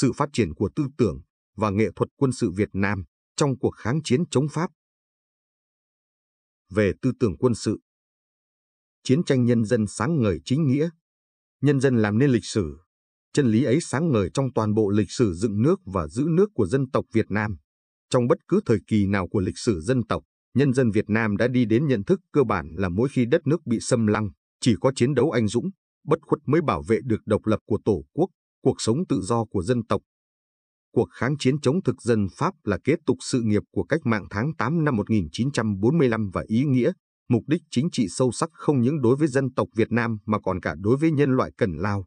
sự phát triển của tư tưởng và nghệ thuật quân sự Việt Nam trong cuộc kháng chiến chống Pháp. Về tư tưởng quân sự Chiến tranh nhân dân sáng ngời chính nghĩa, nhân dân làm nên lịch sử, chân lý ấy sáng ngời trong toàn bộ lịch sử dựng nước và giữ nước của dân tộc Việt Nam. Trong bất cứ thời kỳ nào của lịch sử dân tộc, nhân dân Việt Nam đã đi đến nhận thức cơ bản là mỗi khi đất nước bị xâm lăng, chỉ có chiến đấu anh dũng, bất khuất mới bảo vệ được độc lập của Tổ quốc, cuộc sống tự do của dân tộc. Cuộc kháng chiến chống thực dân Pháp là kết tục sự nghiệp của cách mạng tháng 8 năm 1945 và ý nghĩa, mục đích chính trị sâu sắc không những đối với dân tộc Việt Nam mà còn cả đối với nhân loại cần lao.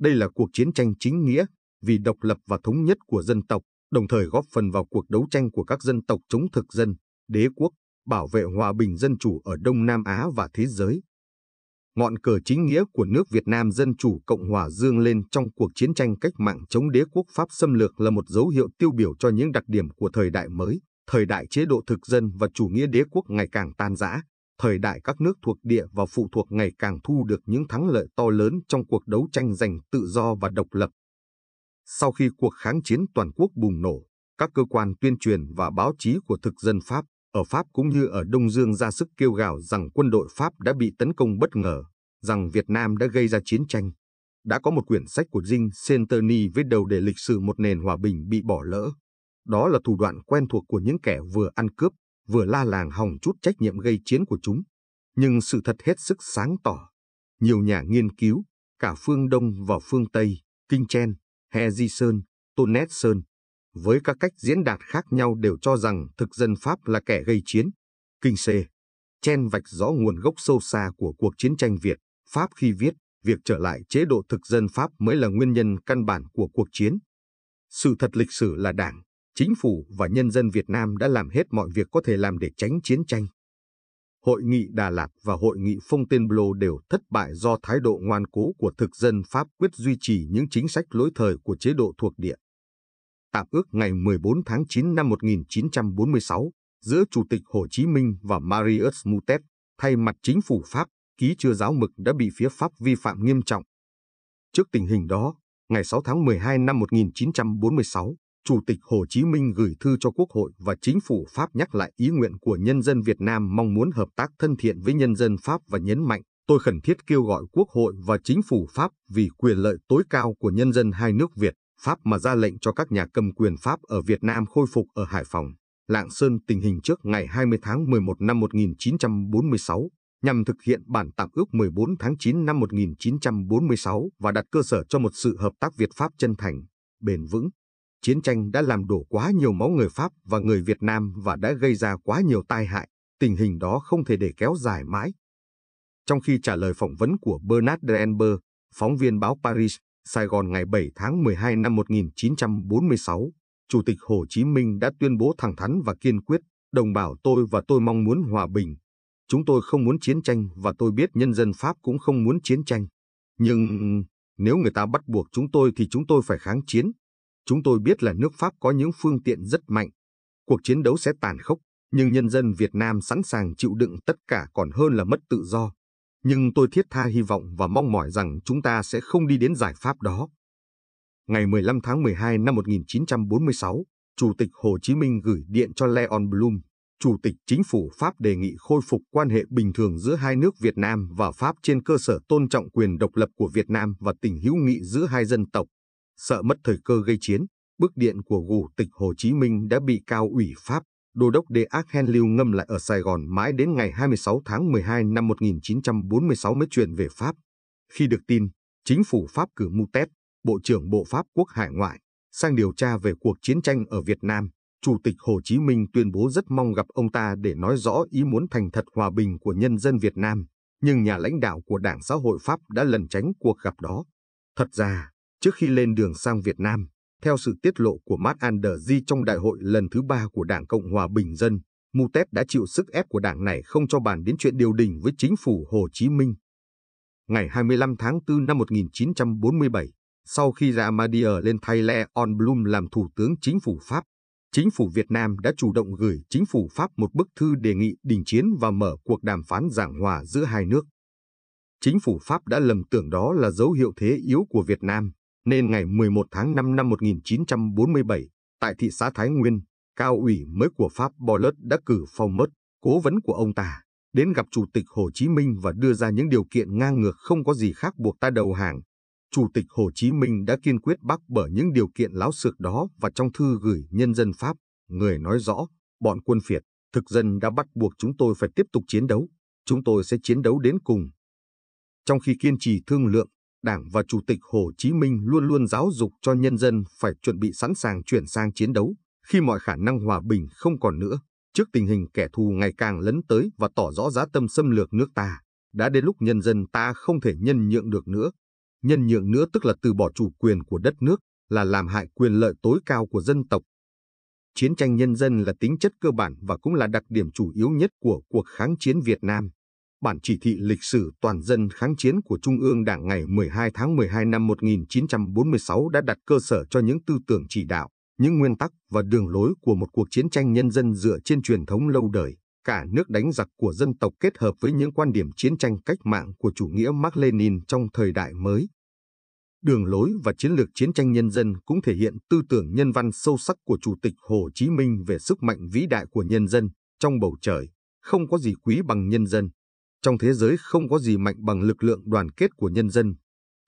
Đây là cuộc chiến tranh chính nghĩa vì độc lập và thống nhất của dân tộc, đồng thời góp phần vào cuộc đấu tranh của các dân tộc chống thực dân, đế quốc, bảo vệ hòa bình dân chủ ở Đông Nam Á và thế giới ngọn cờ chính nghĩa của nước Việt Nam Dân Chủ Cộng Hòa dương lên trong cuộc chiến tranh cách mạng chống đế quốc Pháp xâm lược là một dấu hiệu tiêu biểu cho những đặc điểm của thời đại mới, thời đại chế độ thực dân và chủ nghĩa đế quốc ngày càng tan rã, thời đại các nước thuộc địa và phụ thuộc ngày càng thu được những thắng lợi to lớn trong cuộc đấu tranh giành tự do và độc lập. Sau khi cuộc kháng chiến toàn quốc bùng nổ, các cơ quan tuyên truyền và báo chí của thực dân Pháp ở Pháp cũng như ở Đông Dương ra sức kêu gào rằng quân đội Pháp đã bị tấn công bất ngờ, rằng Việt Nam đã gây ra chiến tranh. Đã có một quyển sách của Dinh Centerny với đầu đề lịch sử một nền hòa bình bị bỏ lỡ. Đó là thủ đoạn quen thuộc của những kẻ vừa ăn cướp, vừa la làng hỏng chút trách nhiệm gây chiến của chúng. Nhưng sự thật hết sức sáng tỏ. Nhiều nhà nghiên cứu, cả phương Đông và phương Tây, Kinh Chen, He Di Sơn, Tôn Nét Sơn, với các cách diễn đạt khác nhau đều cho rằng thực dân Pháp là kẻ gây chiến. Kinh C. Chen vạch rõ nguồn gốc sâu xa của cuộc chiến tranh Việt, Pháp khi viết, việc trở lại chế độ thực dân Pháp mới là nguyên nhân căn bản của cuộc chiến. Sự thật lịch sử là đảng, chính phủ và nhân dân Việt Nam đã làm hết mọi việc có thể làm để tránh chiến tranh. Hội nghị Đà Lạt và Hội nghị Fontainebleau đều thất bại do thái độ ngoan cố của thực dân Pháp quyết duy trì những chính sách lỗi thời của chế độ thuộc địa tạm ước ngày 14 tháng 9 năm 1946 giữa Chủ tịch Hồ Chí Minh và Marius Mutet thay mặt chính phủ Pháp ký chưa giáo mực đã bị phía Pháp vi phạm nghiêm trọng. Trước tình hình đó, ngày 6 tháng 12 năm 1946, Chủ tịch Hồ Chí Minh gửi thư cho Quốc hội và chính phủ Pháp nhắc lại ý nguyện của nhân dân Việt Nam mong muốn hợp tác thân thiện với nhân dân Pháp và nhấn mạnh tôi khẩn thiết kêu gọi Quốc hội và chính phủ Pháp vì quyền lợi tối cao của nhân dân hai nước Việt Pháp mà ra lệnh cho các nhà cầm quyền Pháp ở Việt Nam khôi phục ở Hải Phòng, Lạng Sơn tình hình trước ngày 20 tháng 11 năm 1946 nhằm thực hiện bản tạm ước 14 tháng 9 năm 1946 và đặt cơ sở cho một sự hợp tác Việt-Pháp chân thành, bền vững. Chiến tranh đã làm đổ quá nhiều máu người Pháp và người Việt Nam và đã gây ra quá nhiều tai hại, tình hình đó không thể để kéo dài mãi. Trong khi trả lời phỏng vấn của Bernard Denber, phóng viên báo Paris, Sài Gòn ngày 7 tháng 12 năm 1946, Chủ tịch Hồ Chí Minh đã tuyên bố thẳng thắn và kiên quyết, đồng bào tôi và tôi mong muốn hòa bình. Chúng tôi không muốn chiến tranh và tôi biết nhân dân Pháp cũng không muốn chiến tranh. Nhưng nếu người ta bắt buộc chúng tôi thì chúng tôi phải kháng chiến. Chúng tôi biết là nước Pháp có những phương tiện rất mạnh. Cuộc chiến đấu sẽ tàn khốc, nhưng nhân dân Việt Nam sẵn sàng chịu đựng tất cả còn hơn là mất tự do nhưng tôi thiết tha hy vọng và mong mỏi rằng chúng ta sẽ không đi đến giải pháp đó. Ngày 15 tháng 12 năm 1946, Chủ tịch Hồ Chí Minh gửi điện cho Leon Blum, Chủ tịch Chính phủ Pháp đề nghị khôi phục quan hệ bình thường giữa hai nước Việt Nam và Pháp trên cơ sở tôn trọng quyền độc lập của Việt Nam và tình hữu nghị giữa hai dân tộc. Sợ mất thời cơ gây chiến, bức điện của Chủ tịch Hồ Chí Minh đã bị cao ủy Pháp đô đốc De Argent lưu ngâm lại ở Sài Gòn mãi đến ngày 26 tháng 12 năm 1946 mới chuyển về Pháp. Khi được tin, chính phủ Pháp cử Moutet, Bộ trưởng Bộ Pháp Quốc Hải Ngoại, sang điều tra về cuộc chiến tranh ở Việt Nam. Chủ tịch Hồ Chí Minh tuyên bố rất mong gặp ông ta để nói rõ ý muốn thành thật hòa bình của nhân dân Việt Nam, nhưng nhà lãnh đạo của Đảng xã hội Pháp đã lần tránh cuộc gặp đó. Thật ra, trước khi lên đường sang Việt Nam, theo sự tiết lộ của Matt Anderji trong đại hội lần thứ ba của Đảng Cộng hòa Bình Dân, MUTEP đã chịu sức ép của đảng này không cho bàn đến chuyện điều đình với chính phủ Hồ Chí Minh. Ngày 25 tháng 4 năm 1947, sau khi ra Madia lên thay Le On Blum làm Thủ tướng Chính phủ Pháp, Chính phủ Việt Nam đã chủ động gửi Chính phủ Pháp một bức thư đề nghị đình chiến và mở cuộc đàm phán giảng hòa giữa hai nước. Chính phủ Pháp đã lầm tưởng đó là dấu hiệu thế yếu của Việt Nam nên ngày 11 tháng 5 năm 1947, tại thị xã Thái Nguyên, cao ủy mới của Pháp Bollard đã cử phong mất, cố vấn của ông ta, đến gặp Chủ tịch Hồ Chí Minh và đưa ra những điều kiện ngang ngược không có gì khác buộc ta đầu hàng. Chủ tịch Hồ Chí Minh đã kiên quyết bác bỏ những điều kiện láo xược đó và trong thư gửi nhân dân Pháp, người nói rõ, bọn quân phiệt thực dân đã bắt buộc chúng tôi phải tiếp tục chiến đấu, chúng tôi sẽ chiến đấu đến cùng. Trong khi kiên trì thương lượng, Đảng và Chủ tịch Hồ Chí Minh luôn luôn giáo dục cho nhân dân phải chuẩn bị sẵn sàng chuyển sang chiến đấu khi mọi khả năng hòa bình không còn nữa. Trước tình hình kẻ thù ngày càng lấn tới và tỏ rõ giá tâm xâm lược nước ta, đã đến lúc nhân dân ta không thể nhân nhượng được nữa. Nhân nhượng nữa tức là từ bỏ chủ quyền của đất nước, là làm hại quyền lợi tối cao của dân tộc. Chiến tranh nhân dân là tính chất cơ bản và cũng là đặc điểm chủ yếu nhất của cuộc kháng chiến Việt Nam bản chỉ thị lịch sử toàn dân kháng chiến của Trung ương Đảng ngày 12 tháng 12 năm 1946 đã đặt cơ sở cho những tư tưởng chỉ đạo, những nguyên tắc và đường lối của một cuộc chiến tranh nhân dân dựa trên truyền thống lâu đời, cả nước đánh giặc của dân tộc kết hợp với những quan điểm chiến tranh cách mạng của chủ nghĩa Mark Lenin trong thời đại mới. Đường lối và chiến lược chiến tranh nhân dân cũng thể hiện tư tưởng nhân văn sâu sắc của Chủ tịch Hồ Chí Minh về sức mạnh vĩ đại của nhân dân trong bầu trời, không có gì quý bằng nhân dân trong thế giới không có gì mạnh bằng lực lượng đoàn kết của nhân dân.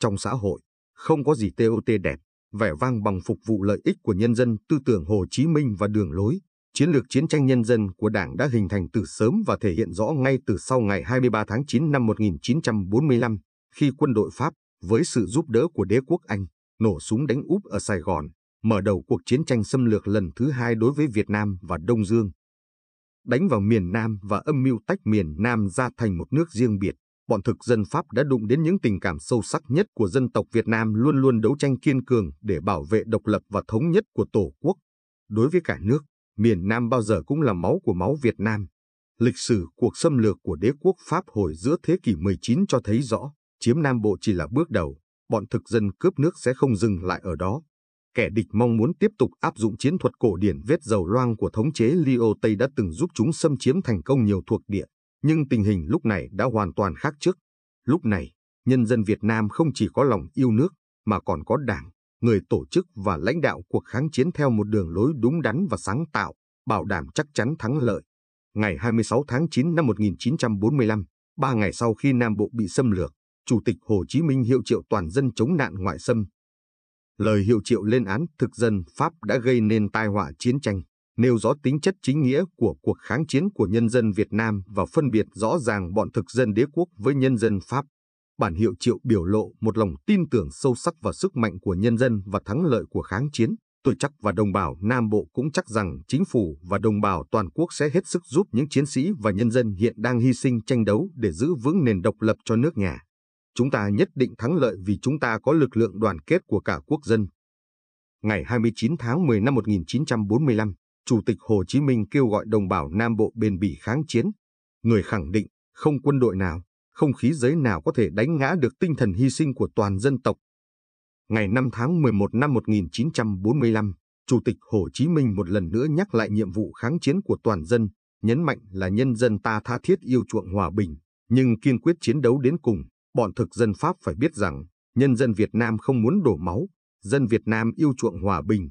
Trong xã hội, không có gì TOT đẹp, vẻ vang bằng phục vụ lợi ích của nhân dân tư tưởng Hồ Chí Minh và đường lối. Chiến lược chiến tranh nhân dân của Đảng đã hình thành từ sớm và thể hiện rõ ngay từ sau ngày 23 tháng 9 năm 1945, khi quân đội Pháp, với sự giúp đỡ của đế quốc Anh, nổ súng đánh úp ở Sài Gòn, mở đầu cuộc chiến tranh xâm lược lần thứ hai đối với Việt Nam và Đông Dương đánh vào miền Nam và âm mưu tách miền Nam ra thành một nước riêng biệt, bọn thực dân Pháp đã đụng đến những tình cảm sâu sắc nhất của dân tộc Việt Nam luôn luôn đấu tranh kiên cường để bảo vệ độc lập và thống nhất của Tổ quốc. Đối với cả nước, miền Nam bao giờ cũng là máu của máu Việt Nam. Lịch sử cuộc xâm lược của đế quốc Pháp hồi giữa thế kỷ 19 cho thấy rõ, chiếm Nam Bộ chỉ là bước đầu, bọn thực dân cướp nước sẽ không dừng lại ở đó kẻ địch mong muốn tiếp tục áp dụng chiến thuật cổ điển vết dầu loang của thống chế Leo Tây đã từng giúp chúng xâm chiếm thành công nhiều thuộc địa, nhưng tình hình lúc này đã hoàn toàn khác trước. Lúc này, nhân dân Việt Nam không chỉ có lòng yêu nước, mà còn có đảng, người tổ chức và lãnh đạo cuộc kháng chiến theo một đường lối đúng đắn và sáng tạo, bảo đảm chắc chắn thắng lợi. Ngày 26 tháng 9 năm 1945, ba ngày sau khi Nam Bộ bị xâm lược, Chủ tịch Hồ Chí Minh hiệu triệu toàn dân chống nạn ngoại xâm, lời hiệu triệu lên án thực dân Pháp đã gây nên tai họa chiến tranh, nêu rõ tính chất chính nghĩa của cuộc kháng chiến của nhân dân Việt Nam và phân biệt rõ ràng bọn thực dân đế quốc với nhân dân Pháp. Bản hiệu triệu biểu lộ một lòng tin tưởng sâu sắc vào sức mạnh của nhân dân và thắng lợi của kháng chiến. Tôi chắc và đồng bào Nam Bộ cũng chắc rằng chính phủ và đồng bào toàn quốc sẽ hết sức giúp những chiến sĩ và nhân dân hiện đang hy sinh tranh đấu để giữ vững nền độc lập cho nước nhà. Chúng ta nhất định thắng lợi vì chúng ta có lực lượng đoàn kết của cả quốc dân. Ngày 29 tháng 10 năm 1945, Chủ tịch Hồ Chí Minh kêu gọi đồng bào Nam Bộ bền bỉ kháng chiến. Người khẳng định không quân đội nào, không khí giới nào có thể đánh ngã được tinh thần hy sinh của toàn dân tộc. Ngày 5 tháng 11 năm 1945, Chủ tịch Hồ Chí Minh một lần nữa nhắc lại nhiệm vụ kháng chiến của toàn dân, nhấn mạnh là nhân dân ta tha thiết yêu chuộng hòa bình, nhưng kiên quyết chiến đấu đến cùng, bọn thực dân Pháp phải biết rằng nhân dân Việt Nam không muốn đổ máu, dân Việt Nam yêu chuộng hòa bình.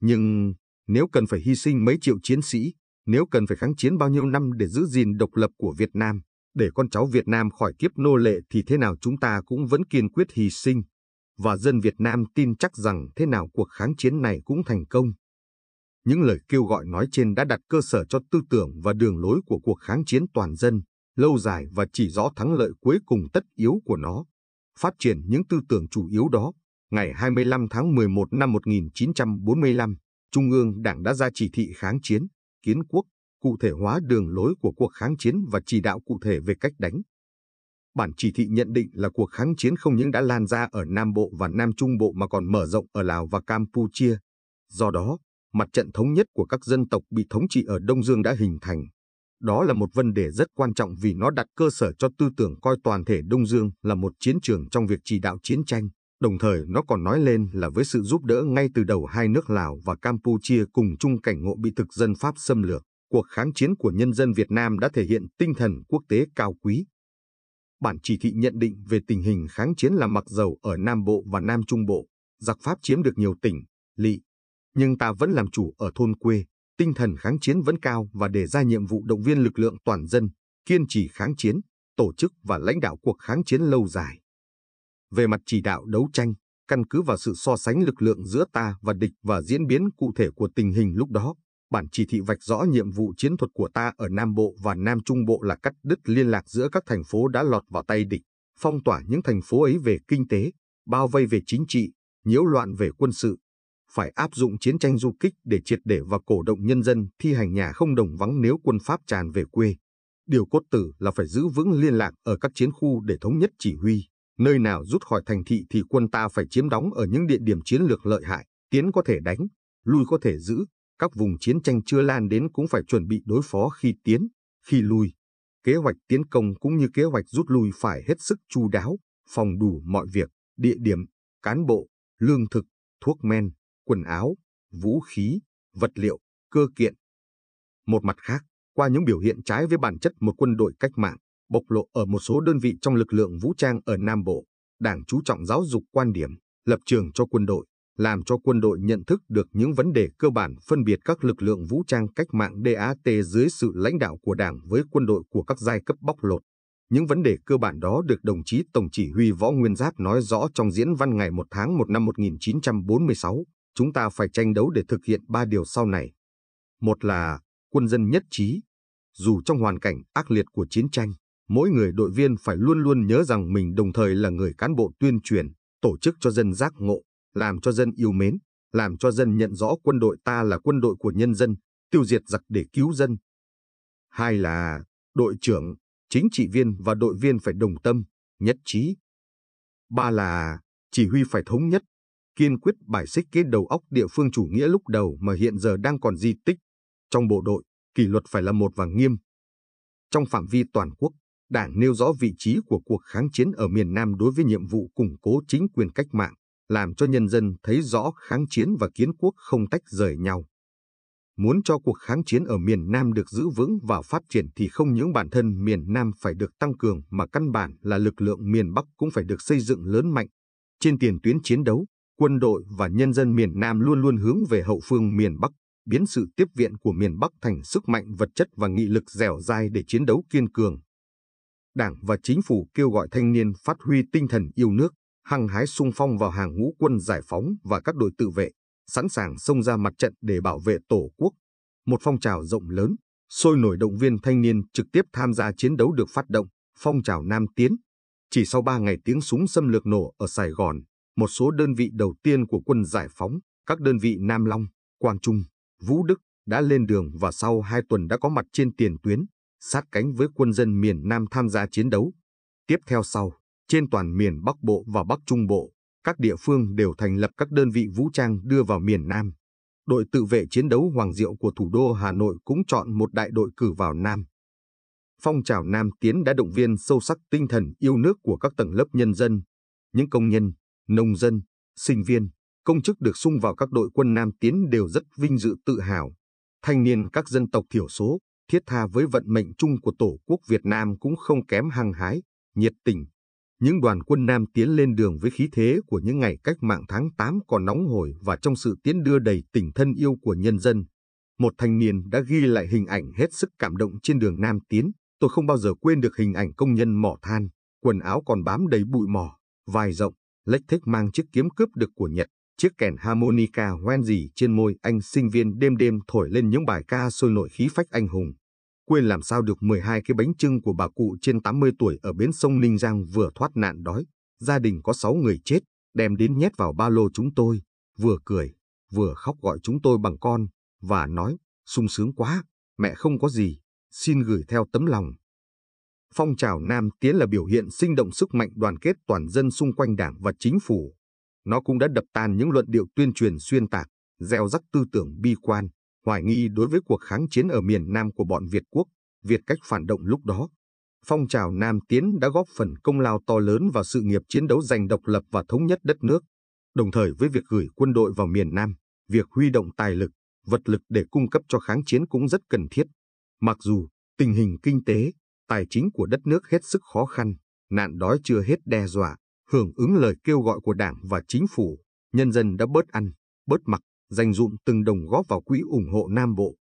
Nhưng nếu cần phải hy sinh mấy triệu chiến sĩ, nếu cần phải kháng chiến bao nhiêu năm để giữ gìn độc lập của Việt Nam, để con cháu Việt Nam khỏi kiếp nô lệ thì thế nào chúng ta cũng vẫn kiên quyết hy sinh. Và dân Việt Nam tin chắc rằng thế nào cuộc kháng chiến này cũng thành công. Những lời kêu gọi nói trên đã đặt cơ sở cho tư tưởng và đường lối của cuộc kháng chiến toàn dân lâu dài và chỉ rõ thắng lợi cuối cùng tất yếu của nó. Phát triển những tư tưởng chủ yếu đó, ngày 25 tháng 11 năm 1945, Trung ương Đảng đã ra chỉ thị kháng chiến, kiến quốc, cụ thể hóa đường lối của cuộc kháng chiến và chỉ đạo cụ thể về cách đánh. Bản chỉ thị nhận định là cuộc kháng chiến không những đã lan ra ở Nam Bộ và Nam Trung Bộ mà còn mở rộng ở Lào và Campuchia. Do đó, mặt trận thống nhất của các dân tộc bị thống trị ở Đông Dương đã hình thành. Đó là một vấn đề rất quan trọng vì nó đặt cơ sở cho tư tưởng coi toàn thể Đông Dương là một chiến trường trong việc chỉ đạo chiến tranh. Đồng thời nó còn nói lên là với sự giúp đỡ ngay từ đầu hai nước Lào và Campuchia cùng chung cảnh ngộ bị thực dân Pháp xâm lược, cuộc kháng chiến của nhân dân Việt Nam đã thể hiện tinh thần quốc tế cao quý. Bản chỉ thị nhận định về tình hình kháng chiến là mặc dầu ở Nam Bộ và Nam Trung Bộ, giặc Pháp chiếm được nhiều tỉnh, lỵ, nhưng ta vẫn làm chủ ở thôn quê, tinh thần kháng chiến vẫn cao và đề ra nhiệm vụ động viên lực lượng toàn dân, kiên trì kháng chiến, tổ chức và lãnh đạo cuộc kháng chiến lâu dài. Về mặt chỉ đạo đấu tranh, căn cứ vào sự so sánh lực lượng giữa ta và địch và diễn biến cụ thể của tình hình lúc đó, bản chỉ thị vạch rõ nhiệm vụ chiến thuật của ta ở Nam Bộ và Nam Trung Bộ là cắt đứt liên lạc giữa các thành phố đã lọt vào tay địch, phong tỏa những thành phố ấy về kinh tế, bao vây về chính trị, nhiễu loạn về quân sự, phải áp dụng chiến tranh du kích để triệt để và cổ động nhân dân thi hành nhà không đồng vắng nếu quân Pháp tràn về quê. Điều cốt tử là phải giữ vững liên lạc ở các chiến khu để thống nhất chỉ huy. Nơi nào rút khỏi thành thị thì quân ta phải chiếm đóng ở những địa điểm chiến lược lợi hại, tiến có thể đánh, lui có thể giữ. Các vùng chiến tranh chưa lan đến cũng phải chuẩn bị đối phó khi tiến, khi lui. Kế hoạch tiến công cũng như kế hoạch rút lui phải hết sức chu đáo, phòng đủ mọi việc, địa điểm, cán bộ, lương thực, thuốc men, quần áo, vũ khí, vật liệu, cơ kiện. Một mặt khác, qua những biểu hiện trái với bản chất một quân đội cách mạng, bộc lộ ở một số đơn vị trong lực lượng vũ trang ở Nam Bộ, Đảng chú trọng giáo dục quan điểm, lập trường cho quân đội, làm cho quân đội nhận thức được những vấn đề cơ bản phân biệt các lực lượng vũ trang cách mạng DAT dưới sự lãnh đạo của Đảng với quân đội của các giai cấp bóc lột. Những vấn đề cơ bản đó được đồng chí Tổng chỉ huy Võ Nguyên Giáp nói rõ trong diễn văn ngày 1 tháng 1 năm 1946 chúng ta phải tranh đấu để thực hiện ba điều sau này. Một là quân dân nhất trí. Dù trong hoàn cảnh ác liệt của chiến tranh, mỗi người đội viên phải luôn luôn nhớ rằng mình đồng thời là người cán bộ tuyên truyền, tổ chức cho dân giác ngộ, làm cho dân yêu mến, làm cho dân nhận rõ quân đội ta là quân đội của nhân dân, tiêu diệt giặc để cứu dân. Hai là đội trưởng, chính trị viên và đội viên phải đồng tâm, nhất trí. Ba là chỉ huy phải thống nhất, kiên quyết bài xích cái đầu óc địa phương chủ nghĩa lúc đầu mà hiện giờ đang còn di tích. Trong bộ đội, kỷ luật phải là một và nghiêm. Trong phạm vi toàn quốc, Đảng nêu rõ vị trí của cuộc kháng chiến ở miền Nam đối với nhiệm vụ củng cố chính quyền cách mạng, làm cho nhân dân thấy rõ kháng chiến và kiến quốc không tách rời nhau. Muốn cho cuộc kháng chiến ở miền Nam được giữ vững và phát triển thì không những bản thân miền Nam phải được tăng cường mà căn bản là lực lượng miền Bắc cũng phải được xây dựng lớn mạnh. Trên tiền tuyến chiến đấu, quân đội và nhân dân miền Nam luôn luôn hướng về hậu phương miền Bắc, biến sự tiếp viện của miền Bắc thành sức mạnh vật chất và nghị lực dẻo dai để chiến đấu kiên cường. Đảng và chính phủ kêu gọi thanh niên phát huy tinh thần yêu nước, hăng hái sung phong vào hàng ngũ quân giải phóng và các đội tự vệ, sẵn sàng xông ra mặt trận để bảo vệ Tổ quốc. Một phong trào rộng lớn, sôi nổi động viên thanh niên trực tiếp tham gia chiến đấu được phát động, phong trào Nam Tiến. Chỉ sau 3 ngày tiếng súng xâm lược nổ ở Sài Gòn, một số đơn vị đầu tiên của quân giải phóng, các đơn vị Nam Long, Quang Trung, Vũ Đức đã lên đường và sau hai tuần đã có mặt trên tiền tuyến, sát cánh với quân dân miền Nam tham gia chiến đấu. Tiếp theo sau, trên toàn miền Bắc Bộ và Bắc Trung Bộ, các địa phương đều thành lập các đơn vị vũ trang đưa vào miền Nam. Đội tự vệ chiến đấu Hoàng Diệu của thủ đô Hà Nội cũng chọn một đại đội cử vào Nam. Phong trào Nam Tiến đã động viên sâu sắc tinh thần yêu nước của các tầng lớp nhân dân, những công nhân, nông dân, sinh viên, công chức được sung vào các đội quân Nam Tiến đều rất vinh dự tự hào. Thanh niên các dân tộc thiểu số, thiết tha với vận mệnh chung của Tổ quốc Việt Nam cũng không kém hăng hái, nhiệt tình. Những đoàn quân Nam tiến lên đường với khí thế của những ngày cách mạng tháng 8 còn nóng hổi và trong sự tiến đưa đầy tình thân yêu của nhân dân. Một thanh niên đã ghi lại hình ảnh hết sức cảm động trên đường Nam tiến. Tôi không bao giờ quên được hình ảnh công nhân mỏ than, quần áo còn bám đầy bụi mỏ, vai rộng, lách thích mang chiếc kiếm cướp được của Nhật, chiếc kèn harmonica hoen dì trên môi anh sinh viên đêm đêm thổi lên những bài ca sôi nổi khí phách anh hùng. Quên làm sao được 12 cái bánh trưng của bà cụ trên 80 tuổi ở bến sông Ninh Giang vừa thoát nạn đói. Gia đình có 6 người chết, đem đến nhét vào ba lô chúng tôi, vừa cười, vừa khóc gọi chúng tôi bằng con, và nói, sung sướng quá, mẹ không có gì, xin gửi theo tấm lòng. Phong trào Nam Tiến là biểu hiện sinh động sức mạnh đoàn kết toàn dân xung quanh đảng và chính phủ. Nó cũng đã đập tan những luận điệu tuyên truyền xuyên tạc, gieo rắc tư tưởng bi quan, hoài nghi đối với cuộc kháng chiến ở miền Nam của bọn Việt quốc, Việt cách phản động lúc đó. Phong trào Nam Tiến đã góp phần công lao to lớn vào sự nghiệp chiến đấu giành độc lập và thống nhất đất nước. Đồng thời với việc gửi quân đội vào miền Nam, việc huy động tài lực, vật lực để cung cấp cho kháng chiến cũng rất cần thiết. Mặc dù tình hình kinh tế, tài chính của đất nước hết sức khó khăn, nạn đói chưa hết đe dọa, hưởng ứng lời kêu gọi của Đảng và Chính phủ, nhân dân đã bớt ăn, bớt mặc, dành dụm từng đồng góp vào quỹ ủng hộ Nam Bộ.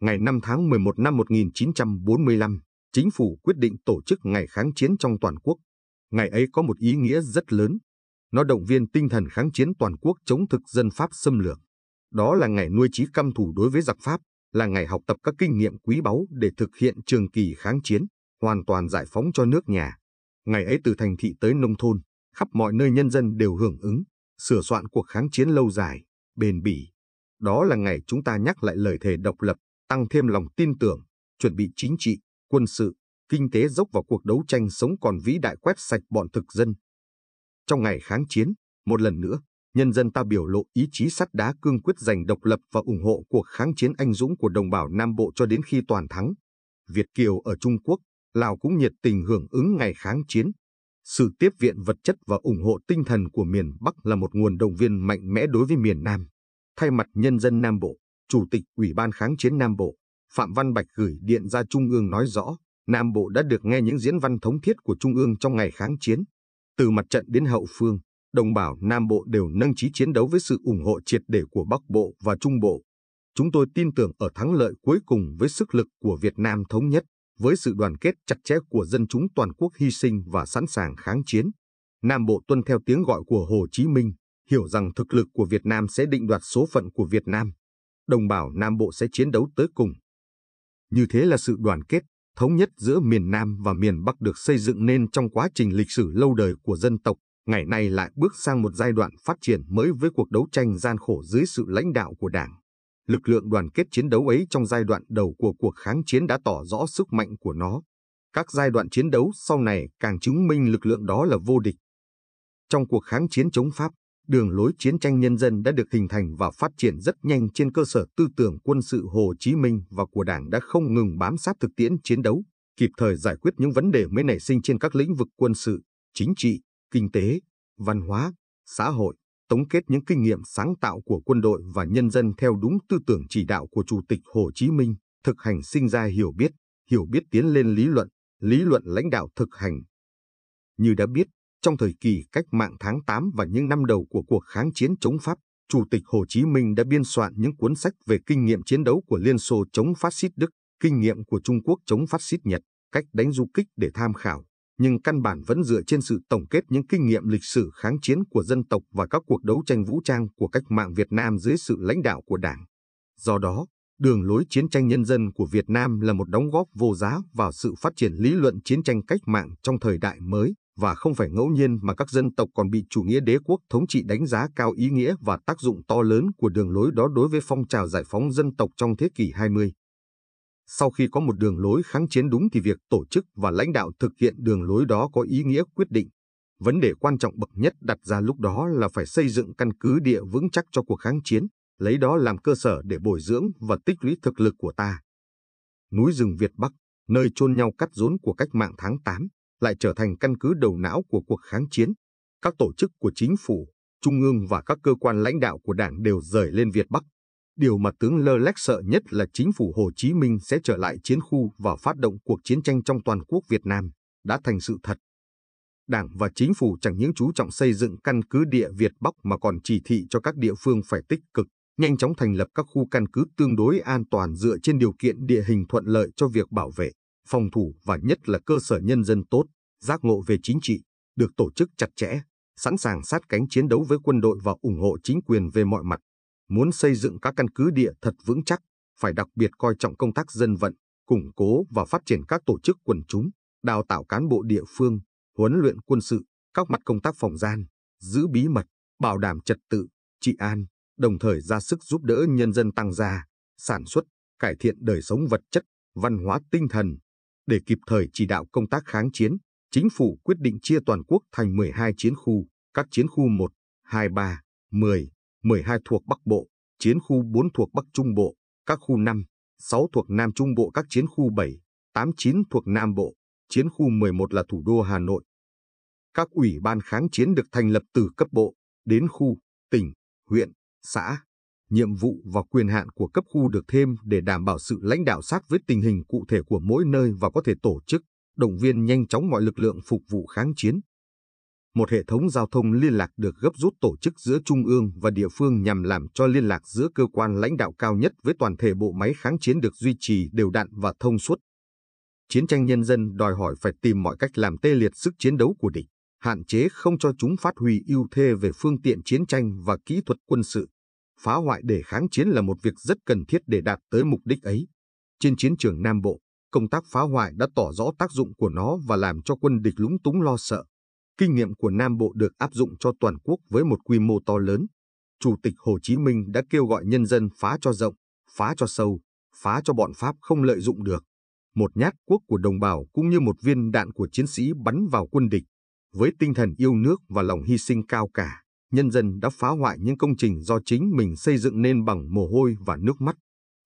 Ngày 5 tháng 11 năm 1945, Chính phủ quyết định tổ chức Ngày kháng chiến trong toàn quốc. Ngày ấy có một ý nghĩa rất lớn. Nó động viên tinh thần kháng chiến toàn quốc chống thực dân Pháp xâm lược. Đó là ngày nuôi trí căm thù đối với giặc Pháp, là ngày học tập các kinh nghiệm quý báu để thực hiện trường kỳ kháng chiến, hoàn toàn giải phóng cho nước nhà. Ngày ấy từ thành thị tới nông thôn, khắp mọi nơi nhân dân đều hưởng ứng, sửa soạn cuộc kháng chiến lâu dài, bền bỉ. Đó là ngày chúng ta nhắc lại lời thề độc lập, tăng thêm lòng tin tưởng, chuẩn bị chính trị, quân sự, kinh tế dốc vào cuộc đấu tranh sống còn vĩ đại quét sạch bọn thực dân. Trong ngày kháng chiến, một lần nữa, nhân dân ta biểu lộ ý chí sắt đá cương quyết giành độc lập và ủng hộ cuộc kháng chiến anh dũng của đồng bào Nam Bộ cho đến khi toàn thắng. Việt Kiều ở Trung Quốc, Lào cũng nhiệt tình hưởng ứng ngày kháng chiến. Sự tiếp viện vật chất và ủng hộ tinh thần của miền Bắc là một nguồn động viên mạnh mẽ đối với miền Nam. Thay mặt nhân dân Nam Bộ, Chủ tịch Ủy ban Kháng chiến Nam Bộ, Phạm Văn Bạch gửi điện ra Trung ương nói rõ, Nam Bộ đã được nghe những diễn văn thống thiết của Trung ương trong ngày kháng chiến. Từ mặt trận đến hậu phương, đồng bào Nam Bộ đều nâng trí chiến đấu với sự ủng hộ triệt để của Bắc Bộ và Trung Bộ. Chúng tôi tin tưởng ở thắng lợi cuối cùng với sức lực của Việt Nam thống nhất, với sự đoàn kết chặt chẽ của dân chúng toàn quốc hy sinh và sẵn sàng kháng chiến. Nam Bộ tuân theo tiếng gọi của Hồ Chí Minh, hiểu rằng thực lực của Việt Nam sẽ định đoạt số phận của Việt Nam. Đồng bào Nam Bộ sẽ chiến đấu tới cùng. Như thế là sự đoàn kết, thống nhất giữa miền Nam và miền Bắc được xây dựng nên trong quá trình lịch sử lâu đời của dân tộc ngày nay lại bước sang một giai đoạn phát triển mới với cuộc đấu tranh gian khổ dưới sự lãnh đạo của Đảng. Lực lượng đoàn kết chiến đấu ấy trong giai đoạn đầu của cuộc kháng chiến đã tỏ rõ sức mạnh của nó. Các giai đoạn chiến đấu sau này càng chứng minh lực lượng đó là vô địch. Trong cuộc kháng chiến chống Pháp, đường lối chiến tranh nhân dân đã được hình thành và phát triển rất nhanh trên cơ sở tư tưởng quân sự Hồ Chí Minh và của Đảng đã không ngừng bám sát thực tiễn chiến đấu, kịp thời giải quyết những vấn đề mới nảy sinh trên các lĩnh vực quân sự, chính trị, kinh tế, văn hóa, xã hội, tống kết những kinh nghiệm sáng tạo của quân đội và nhân dân theo đúng tư tưởng chỉ đạo của Chủ tịch Hồ Chí Minh, thực hành sinh ra hiểu biết, hiểu biết tiến lên lý luận, lý luận lãnh đạo thực hành. Như đã biết, trong thời kỳ cách mạng tháng 8 và những năm đầu của cuộc kháng chiến chống Pháp, Chủ tịch Hồ Chí Minh đã biên soạn những cuốn sách về kinh nghiệm chiến đấu của Liên Xô chống phát xít Đức, kinh nghiệm của Trung Quốc chống phát xít Nhật, cách đánh du kích để tham khảo nhưng căn bản vẫn dựa trên sự tổng kết những kinh nghiệm lịch sử kháng chiến của dân tộc và các cuộc đấu tranh vũ trang của cách mạng Việt Nam dưới sự lãnh đạo của Đảng. Do đó, đường lối chiến tranh nhân dân của Việt Nam là một đóng góp vô giá vào sự phát triển lý luận chiến tranh cách mạng trong thời đại mới và không phải ngẫu nhiên mà các dân tộc còn bị chủ nghĩa đế quốc thống trị đánh giá cao ý nghĩa và tác dụng to lớn của đường lối đó đối với phong trào giải phóng dân tộc trong thế kỷ 20. Sau khi có một đường lối kháng chiến đúng thì việc tổ chức và lãnh đạo thực hiện đường lối đó có ý nghĩa quyết định. Vấn đề quan trọng bậc nhất đặt ra lúc đó là phải xây dựng căn cứ địa vững chắc cho cuộc kháng chiến, lấy đó làm cơ sở để bồi dưỡng và tích lũy thực lực của ta. Núi rừng Việt Bắc, nơi chôn nhau cắt rốn của cách mạng tháng 8, lại trở thành căn cứ đầu não của cuộc kháng chiến. Các tổ chức của chính phủ, trung ương và các cơ quan lãnh đạo của đảng đều rời lên Việt Bắc, Điều mà tướng Lơ Lách sợ nhất là chính phủ Hồ Chí Minh sẽ trở lại chiến khu và phát động cuộc chiến tranh trong toàn quốc Việt Nam, đã thành sự thật. Đảng và chính phủ chẳng những chú trọng xây dựng căn cứ địa Việt Bắc mà còn chỉ thị cho các địa phương phải tích cực, nhanh chóng thành lập các khu căn cứ tương đối an toàn dựa trên điều kiện địa hình thuận lợi cho việc bảo vệ, phòng thủ và nhất là cơ sở nhân dân tốt, giác ngộ về chính trị, được tổ chức chặt chẽ, sẵn sàng sát cánh chiến đấu với quân đội và ủng hộ chính quyền về mọi mặt muốn xây dựng các căn cứ địa thật vững chắc, phải đặc biệt coi trọng công tác dân vận, củng cố và phát triển các tổ chức quần chúng, đào tạo cán bộ địa phương, huấn luyện quân sự, các mặt công tác phòng gian, giữ bí mật, bảo đảm trật tự, trị an, đồng thời ra sức giúp đỡ nhân dân tăng gia, sản xuất, cải thiện đời sống vật chất, văn hóa tinh thần. Để kịp thời chỉ đạo công tác kháng chiến, chính phủ quyết định chia toàn quốc thành 12 chiến khu, các chiến khu 1, 2, 3, 10, 12 thuộc Bắc Bộ, chiến khu 4 thuộc Bắc Trung Bộ, các khu 5, 6 thuộc Nam Trung Bộ các chiến khu 7, 8, 9 thuộc Nam Bộ, chiến khu 11 là thủ đô Hà Nội. Các ủy ban kháng chiến được thành lập từ cấp bộ đến khu, tỉnh, huyện, xã. Nhiệm vụ và quyền hạn của cấp khu được thêm để đảm bảo sự lãnh đạo sát với tình hình cụ thể của mỗi nơi và có thể tổ chức, động viên nhanh chóng mọi lực lượng phục vụ kháng chiến một hệ thống giao thông liên lạc được gấp rút tổ chức giữa trung ương và địa phương nhằm làm cho liên lạc giữa cơ quan lãnh đạo cao nhất với toàn thể bộ máy kháng chiến được duy trì đều đặn và thông suốt. Chiến tranh nhân dân đòi hỏi phải tìm mọi cách làm tê liệt sức chiến đấu của địch, hạn chế không cho chúng phát huy ưu thế về phương tiện chiến tranh và kỹ thuật quân sự. Phá hoại để kháng chiến là một việc rất cần thiết để đạt tới mục đích ấy. Trên chiến trường Nam Bộ, công tác phá hoại đã tỏ rõ tác dụng của nó và làm cho quân địch lúng túng lo sợ, Kinh nghiệm của Nam Bộ được áp dụng cho toàn quốc với một quy mô to lớn. Chủ tịch Hồ Chí Minh đã kêu gọi nhân dân phá cho rộng, phá cho sâu, phá cho bọn Pháp không lợi dụng được. Một nhát quốc của đồng bào cũng như một viên đạn của chiến sĩ bắn vào quân địch. Với tinh thần yêu nước và lòng hy sinh cao cả, nhân dân đã phá hoại những công trình do chính mình xây dựng nên bằng mồ hôi và nước mắt.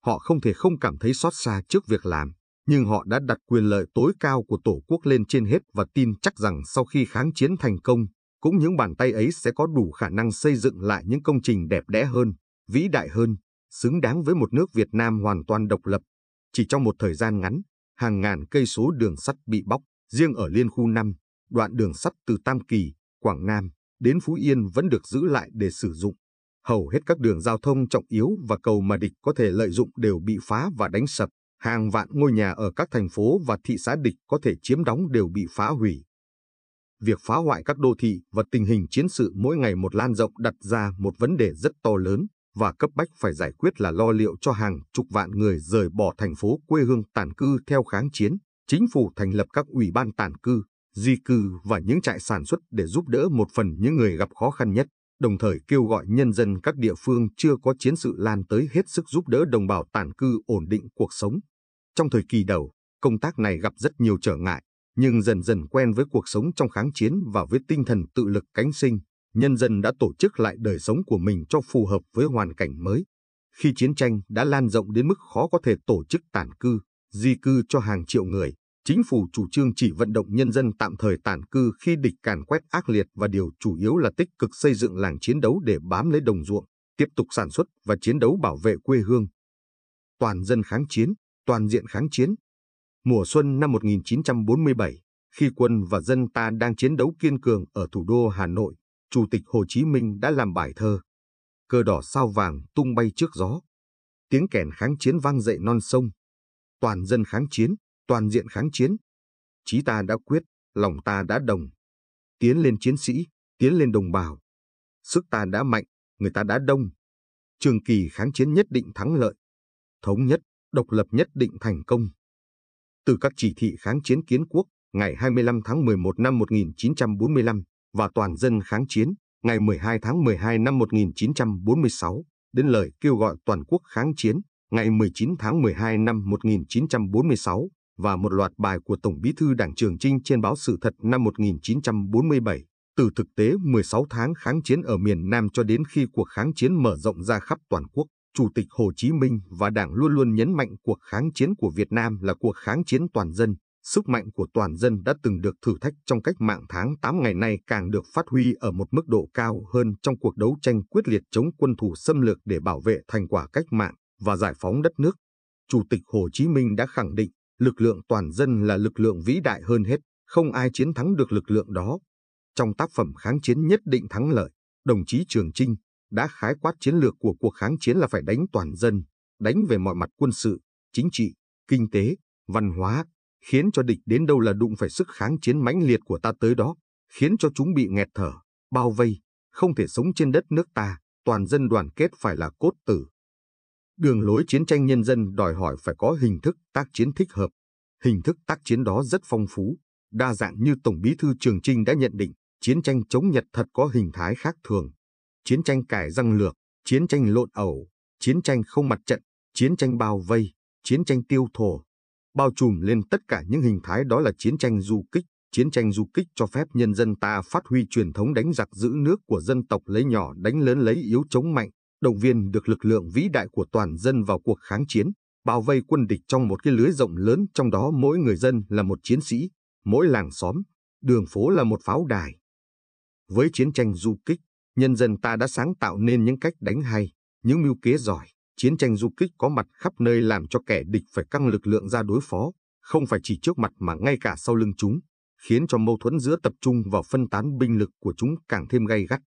Họ không thể không cảm thấy xót xa trước việc làm nhưng họ đã đặt quyền lợi tối cao của Tổ quốc lên trên hết và tin chắc rằng sau khi kháng chiến thành công, cũng những bàn tay ấy sẽ có đủ khả năng xây dựng lại những công trình đẹp đẽ hơn, vĩ đại hơn, xứng đáng với một nước Việt Nam hoàn toàn độc lập. Chỉ trong một thời gian ngắn, hàng ngàn cây số đường sắt bị bóc, riêng ở Liên khu 5, đoạn đường sắt từ Tam Kỳ, Quảng Nam đến Phú Yên vẫn được giữ lại để sử dụng. Hầu hết các đường giao thông trọng yếu và cầu mà địch có thể lợi dụng đều bị phá và đánh sập hàng vạn ngôi nhà ở các thành phố và thị xã địch có thể chiếm đóng đều bị phá hủy. Việc phá hoại các đô thị và tình hình chiến sự mỗi ngày một lan rộng đặt ra một vấn đề rất to lớn và cấp bách phải giải quyết là lo liệu cho hàng chục vạn người rời bỏ thành phố quê hương tản cư theo kháng chiến. Chính phủ thành lập các ủy ban tản cư, di cư và những trại sản xuất để giúp đỡ một phần những người gặp khó khăn nhất, đồng thời kêu gọi nhân dân các địa phương chưa có chiến sự lan tới hết sức giúp đỡ đồng bào tản cư ổn định cuộc sống. Trong thời kỳ đầu, công tác này gặp rất nhiều trở ngại, nhưng dần dần quen với cuộc sống trong kháng chiến và với tinh thần tự lực cánh sinh, nhân dân đã tổ chức lại đời sống của mình cho phù hợp với hoàn cảnh mới. Khi chiến tranh đã lan rộng đến mức khó có thể tổ chức tản cư, di cư cho hàng triệu người, chính phủ chủ trương chỉ vận động nhân dân tạm thời tản cư khi địch càn quét ác liệt và điều chủ yếu là tích cực xây dựng làng chiến đấu để bám lấy đồng ruộng, tiếp tục sản xuất và chiến đấu bảo vệ quê hương. Toàn dân kháng chiến, toàn diện kháng chiến. Mùa xuân năm 1947, khi quân và dân ta đang chiến đấu kiên cường ở thủ đô Hà Nội, Chủ tịch Hồ Chí Minh đã làm bài thơ Cờ đỏ sao vàng tung bay trước gió. Tiếng kèn kháng chiến vang dậy non sông. Toàn dân kháng chiến, toàn diện kháng chiến. Chí ta đã quyết, lòng ta đã đồng. Tiến lên chiến sĩ, tiến lên đồng bào. Sức ta đã mạnh, người ta đã đông. Trường kỳ kháng chiến nhất định thắng lợi. Thống nhất, độc lập nhất định thành công. Từ các chỉ thị kháng chiến kiến quốc ngày 25 tháng 11 năm 1945 và toàn dân kháng chiến ngày 12 tháng 12 năm 1946 đến lời kêu gọi toàn quốc kháng chiến ngày 19 tháng 12 năm 1946 và một loạt bài của Tổng Bí thư Đảng Trường Trinh trên báo Sự thật năm 1947. Từ thực tế 16 tháng kháng chiến ở miền Nam cho đến khi cuộc kháng chiến mở rộng ra khắp toàn quốc, Chủ tịch Hồ Chí Minh và Đảng luôn luôn nhấn mạnh cuộc kháng chiến của Việt Nam là cuộc kháng chiến toàn dân, sức mạnh của toàn dân đã từng được thử thách trong cách mạng tháng 8 ngày nay càng được phát huy ở một mức độ cao hơn trong cuộc đấu tranh quyết liệt chống quân thủ xâm lược để bảo vệ thành quả cách mạng và giải phóng đất nước. Chủ tịch Hồ Chí Minh đã khẳng định lực lượng toàn dân là lực lượng vĩ đại hơn hết, không ai chiến thắng được lực lượng đó. Trong tác phẩm kháng chiến nhất định thắng lợi, đồng chí Trường Trinh, đã khái quát chiến lược của cuộc kháng chiến là phải đánh toàn dân, đánh về mọi mặt quân sự, chính trị, kinh tế, văn hóa, khiến cho địch đến đâu là đụng phải sức kháng chiến mãnh liệt của ta tới đó, khiến cho chúng bị nghẹt thở, bao vây, không thể sống trên đất nước ta, toàn dân đoàn kết phải là cốt tử. Đường lối chiến tranh nhân dân đòi hỏi phải có hình thức tác chiến thích hợp. Hình thức tác chiến đó rất phong phú, đa dạng như Tổng bí thư Trường Trinh đã nhận định, chiến tranh chống Nhật thật có hình thái khác thường, chiến tranh cải răng lược, chiến tranh lộn ẩu, chiến tranh không mặt trận, chiến tranh bao vây, chiến tranh tiêu thổ. Bao trùm lên tất cả những hình thái đó là chiến tranh du kích. Chiến tranh du kích cho phép nhân dân ta phát huy truyền thống đánh giặc giữ nước của dân tộc lấy nhỏ đánh lớn lấy yếu chống mạnh, động viên được lực lượng vĩ đại của toàn dân vào cuộc kháng chiến, bao vây quân địch trong một cái lưới rộng lớn trong đó mỗi người dân là một chiến sĩ, mỗi làng xóm, đường phố là một pháo đài. Với chiến tranh du kích, nhân dân ta đã sáng tạo nên những cách đánh hay, những mưu kế giỏi, chiến tranh du kích có mặt khắp nơi làm cho kẻ địch phải căng lực lượng ra đối phó, không phải chỉ trước mặt mà ngay cả sau lưng chúng, khiến cho mâu thuẫn giữa tập trung và phân tán binh lực của chúng càng thêm gay gắt.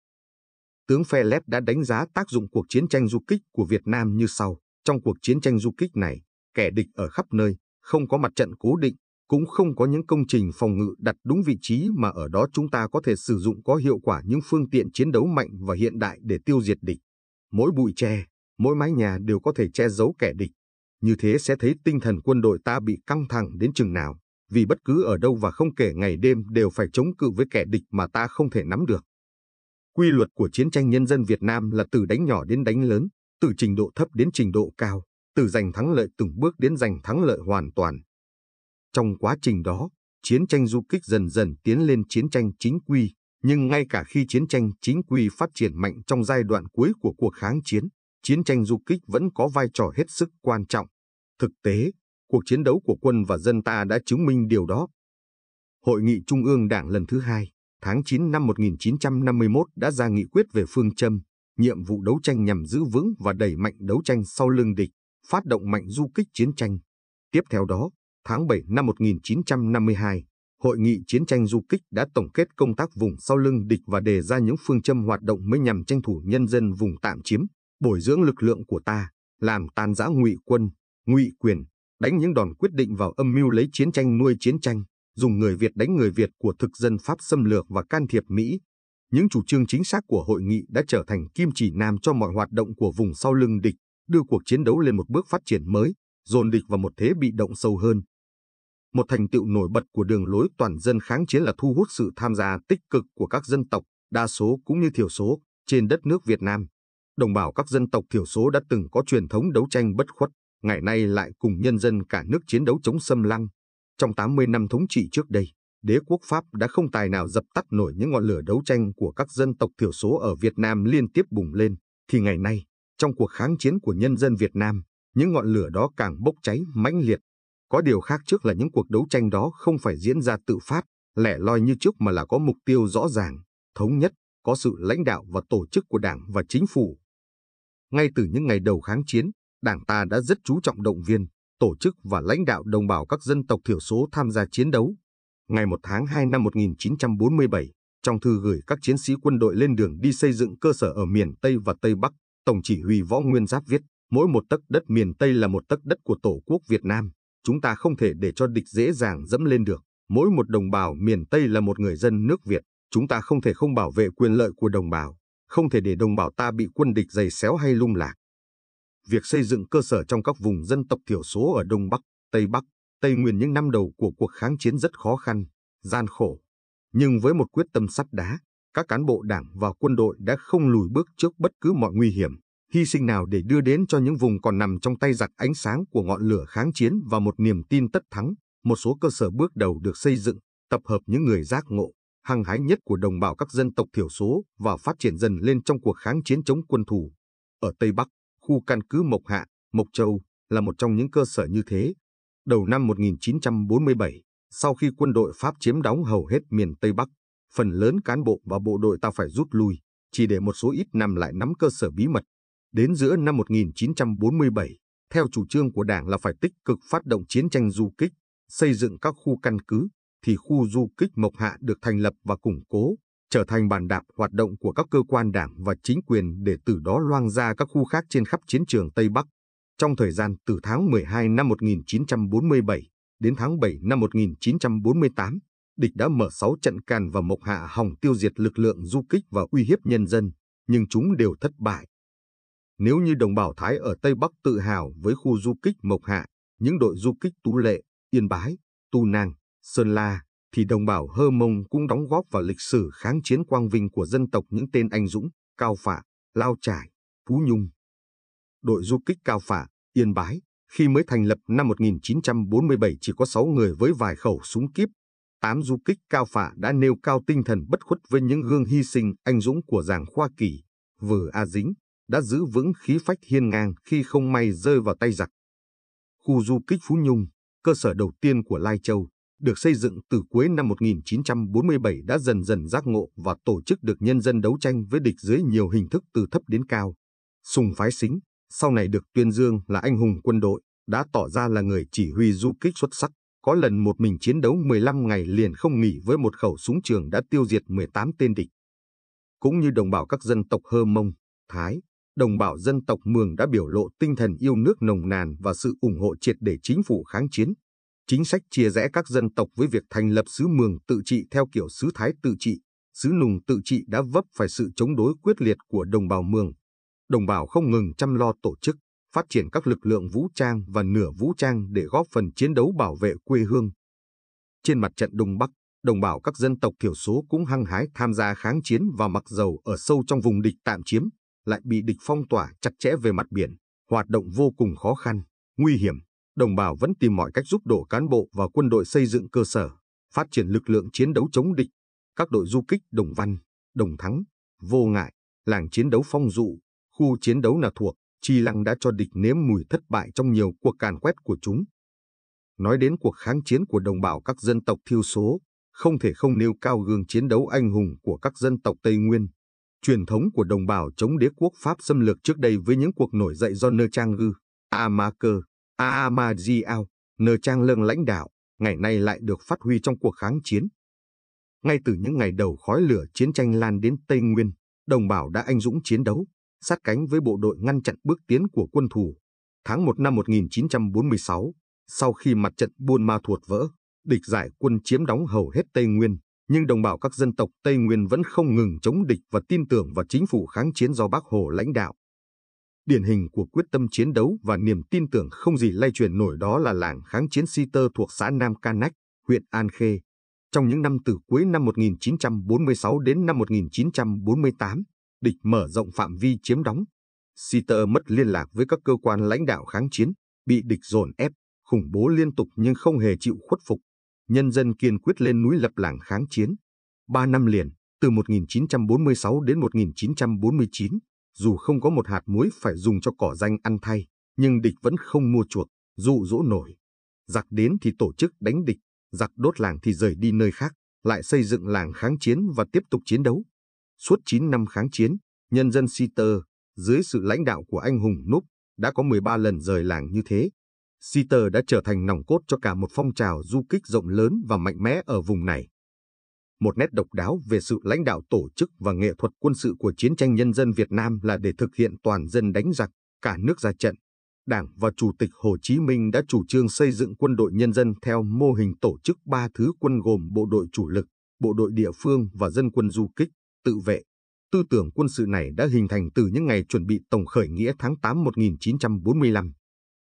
Tướng Phelep đã đánh giá tác dụng cuộc chiến tranh du kích của Việt Nam như sau. Trong cuộc chiến tranh du kích này, kẻ địch ở khắp nơi, không có mặt trận cố định, cũng không có những công trình phòng ngự đặt đúng vị trí mà ở đó chúng ta có thể sử dụng có hiệu quả những phương tiện chiến đấu mạnh và hiện đại để tiêu diệt địch. Mỗi bụi tre, mỗi mái nhà đều có thể che giấu kẻ địch. Như thế sẽ thấy tinh thần quân đội ta bị căng thẳng đến chừng nào, vì bất cứ ở đâu và không kể ngày đêm đều phải chống cự với kẻ địch mà ta không thể nắm được. Quy luật của chiến tranh nhân dân Việt Nam là từ đánh nhỏ đến đánh lớn, từ trình độ thấp đến trình độ cao, từ giành thắng lợi từng bước đến giành thắng lợi hoàn toàn, trong quá trình đó, chiến tranh du kích dần dần tiến lên chiến tranh chính quy, nhưng ngay cả khi chiến tranh chính quy phát triển mạnh trong giai đoạn cuối của cuộc kháng chiến, chiến tranh du kích vẫn có vai trò hết sức quan trọng. Thực tế, cuộc chiến đấu của quân và dân ta đã chứng minh điều đó. Hội nghị Trung ương Đảng lần thứ hai, tháng 9 năm 1951 đã ra nghị quyết về phương châm, nhiệm vụ đấu tranh nhằm giữ vững và đẩy mạnh đấu tranh sau lưng địch, phát động mạnh du kích chiến tranh. Tiếp theo đó, tháng 7 năm 1952, Hội nghị chiến tranh du kích đã tổng kết công tác vùng sau lưng địch và đề ra những phương châm hoạt động mới nhằm tranh thủ nhân dân vùng tạm chiếm, bồi dưỡng lực lượng của ta, làm tan rã ngụy quân, ngụy quyền, đánh những đòn quyết định vào âm mưu lấy chiến tranh nuôi chiến tranh, dùng người Việt đánh người Việt của thực dân Pháp xâm lược và can thiệp Mỹ. Những chủ trương chính xác của hội nghị đã trở thành kim chỉ nam cho mọi hoạt động của vùng sau lưng địch, đưa cuộc chiến đấu lên một bước phát triển mới, dồn địch vào một thế bị động sâu hơn. Một thành tựu nổi bật của đường lối toàn dân kháng chiến là thu hút sự tham gia tích cực của các dân tộc, đa số cũng như thiểu số, trên đất nước Việt Nam. Đồng bào các dân tộc thiểu số đã từng có truyền thống đấu tranh bất khuất, ngày nay lại cùng nhân dân cả nước chiến đấu chống xâm lăng. Trong 80 năm thống trị trước đây, đế quốc Pháp đã không tài nào dập tắt nổi những ngọn lửa đấu tranh của các dân tộc thiểu số ở Việt Nam liên tiếp bùng lên, thì ngày nay, trong cuộc kháng chiến của nhân dân Việt Nam, những ngọn lửa đó càng bốc cháy mãnh liệt, có điều khác trước là những cuộc đấu tranh đó không phải diễn ra tự phát, lẻ loi như trước mà là có mục tiêu rõ ràng, thống nhất, có sự lãnh đạo và tổ chức của đảng và chính phủ. Ngay từ những ngày đầu kháng chiến, đảng ta đã rất chú trọng động viên, tổ chức và lãnh đạo đồng bào các dân tộc thiểu số tham gia chiến đấu. Ngày 1 tháng 2 năm 1947, trong thư gửi các chiến sĩ quân đội lên đường đi xây dựng cơ sở ở miền Tây và Tây Bắc, Tổng chỉ huy Võ Nguyên Giáp viết, mỗi một tấc đất miền Tây là một tấc đất của Tổ quốc Việt Nam, chúng ta không thể để cho địch dễ dàng dẫm lên được. Mỗi một đồng bào miền Tây là một người dân nước Việt, chúng ta không thể không bảo vệ quyền lợi của đồng bào, không thể để đồng bào ta bị quân địch giày xéo hay lung lạc. Việc xây dựng cơ sở trong các vùng dân tộc thiểu số ở Đông Bắc, Tây Bắc, Tây Nguyên những năm đầu của cuộc kháng chiến rất khó khăn, gian khổ. Nhưng với một quyết tâm sắt đá, các cán bộ đảng và quân đội đã không lùi bước trước bất cứ mọi nguy hiểm hy sinh nào để đưa đến cho những vùng còn nằm trong tay giặc ánh sáng của ngọn lửa kháng chiến và một niềm tin tất thắng, một số cơ sở bước đầu được xây dựng, tập hợp những người giác ngộ, hăng hái nhất của đồng bào các dân tộc thiểu số và phát triển dần lên trong cuộc kháng chiến chống quân thù. Ở Tây Bắc, khu căn cứ Mộc Hạ, Mộc Châu là một trong những cơ sở như thế. Đầu năm 1947, sau khi quân đội Pháp chiếm đóng hầu hết miền Tây Bắc, phần lớn cán bộ và bộ đội ta phải rút lui, chỉ để một số ít nằm lại nắm cơ sở bí mật Đến giữa năm 1947, theo chủ trương của Đảng là phải tích cực phát động chiến tranh du kích, xây dựng các khu căn cứ, thì khu du kích Mộc Hạ được thành lập và củng cố, trở thành bàn đạp hoạt động của các cơ quan đảng và chính quyền để từ đó loang ra các khu khác trên khắp chiến trường Tây Bắc. Trong thời gian từ tháng 12 năm 1947 đến tháng 7 năm 1948, địch đã mở 6 trận càn và Mộc Hạ hòng tiêu diệt lực lượng du kích và uy hiếp nhân dân, nhưng chúng đều thất bại. Nếu như đồng bào Thái ở Tây Bắc tự hào với khu du kích Mộc Hạ, những đội du kích Tú Lệ, Yên Bái, Tu Nang, Sơn La, thì đồng bào Hơ Mông cũng đóng góp vào lịch sử kháng chiến quang vinh của dân tộc những tên anh dũng, Cao Phạ, Lao Trải, Phú Nhung. Đội du kích Cao Phạ, Yên Bái, khi mới thành lập năm 1947 chỉ có 6 người với vài khẩu súng kíp. Tám du kích Cao Phạ đã nêu cao tinh thần bất khuất với những gương hy sinh anh dũng của giảng Khoa Kỳ, vừa A Dính, đã giữ vững khí phách hiên ngang khi không may rơi vào tay giặc. Khu du kích Phú Nhung, cơ sở đầu tiên của Lai Châu, được xây dựng từ cuối năm 1947 đã dần dần giác ngộ và tổ chức được nhân dân đấu tranh với địch dưới nhiều hình thức từ thấp đến cao. Sùng Phái Xính, sau này được tuyên dương là anh hùng quân đội, đã tỏ ra là người chỉ huy du kích xuất sắc, có lần một mình chiến đấu 15 ngày liền không nghỉ với một khẩu súng trường đã tiêu diệt 18 tên địch. Cũng như đồng bào các dân tộc Hơ Mông, Thái, đồng bào dân tộc Mường đã biểu lộ tinh thần yêu nước nồng nàn và sự ủng hộ triệt để chính phủ kháng chiến. Chính sách chia rẽ các dân tộc với việc thành lập xứ Mường tự trị theo kiểu xứ Thái tự trị, xứ Nùng tự trị đã vấp phải sự chống đối quyết liệt của đồng bào Mường. Đồng bào không ngừng chăm lo tổ chức, phát triển các lực lượng vũ trang và nửa vũ trang để góp phần chiến đấu bảo vệ quê hương. Trên mặt trận Đông Bắc, đồng bào các dân tộc thiểu số cũng hăng hái tham gia kháng chiến và mặc dầu ở sâu trong vùng địch tạm chiếm, lại bị địch phong tỏa chặt chẽ về mặt biển, hoạt động vô cùng khó khăn, nguy hiểm. Đồng bào vẫn tìm mọi cách giúp đổ cán bộ và quân đội xây dựng cơ sở, phát triển lực lượng chiến đấu chống địch. Các đội du kích Đồng Văn, Đồng Thắng, Vô Ngại, làng chiến đấu Phong Dụ, khu chiến đấu là thuộc, Chi Lăng đã cho địch nếm mùi thất bại trong nhiều cuộc càn quét của chúng. Nói đến cuộc kháng chiến của đồng bào các dân tộc thiểu số, không thể không nêu cao gương chiến đấu anh hùng của các dân tộc Tây Nguyên, truyền thống của đồng bào chống đế quốc Pháp xâm lược trước đây với những cuộc nổi dậy do Nơ Trang Ngư, Amaker, Amaziao, Nơ Trang Lương lãnh đạo, ngày nay lại được phát huy trong cuộc kháng chiến. Ngay từ những ngày đầu khói lửa chiến tranh lan đến Tây Nguyên, đồng bào đã anh dũng chiến đấu, sát cánh với bộ đội ngăn chặn bước tiến của quân thù. Tháng 1 năm 1946, sau khi mặt trận Buôn Ma Thuột vỡ, địch giải quân chiếm đóng hầu hết Tây Nguyên, nhưng đồng bào các dân tộc Tây Nguyên vẫn không ngừng chống địch và tin tưởng vào chính phủ kháng chiến do Bác Hồ lãnh đạo. Điển hình của quyết tâm chiến đấu và niềm tin tưởng không gì lay truyền nổi đó là làng kháng chiến Si Tơ thuộc xã Nam Ca Nách, huyện An Khê. Trong những năm từ cuối năm 1946 đến năm 1948, địch mở rộng phạm vi chiếm đóng. Si Tơ mất liên lạc với các cơ quan lãnh đạo kháng chiến, bị địch dồn ép, khủng bố liên tục nhưng không hề chịu khuất phục, nhân dân kiên quyết lên núi lập làng kháng chiến. Ba năm liền, từ 1946 đến 1949, dù không có một hạt muối phải dùng cho cỏ danh ăn thay, nhưng địch vẫn không mua chuộc, dụ dỗ nổi. Giặc đến thì tổ chức đánh địch, giặc đốt làng thì rời đi nơi khác, lại xây dựng làng kháng chiến và tiếp tục chiến đấu. Suốt 9 năm kháng chiến, nhân dân Siter, dưới sự lãnh đạo của anh hùng Núp, đã có 13 lần rời làng như thế, Sitter đã trở thành nòng cốt cho cả một phong trào du kích rộng lớn và mạnh mẽ ở vùng này. Một nét độc đáo về sự lãnh đạo tổ chức và nghệ thuật quân sự của chiến tranh nhân dân Việt Nam là để thực hiện toàn dân đánh giặc, cả nước ra trận. Đảng và Chủ tịch Hồ Chí Minh đã chủ trương xây dựng quân đội nhân dân theo mô hình tổ chức ba thứ quân gồm bộ đội chủ lực, bộ đội địa phương và dân quân du kích, tự vệ. Tư tưởng quân sự này đã hình thành từ những ngày chuẩn bị tổng khởi nghĩa tháng 8 1945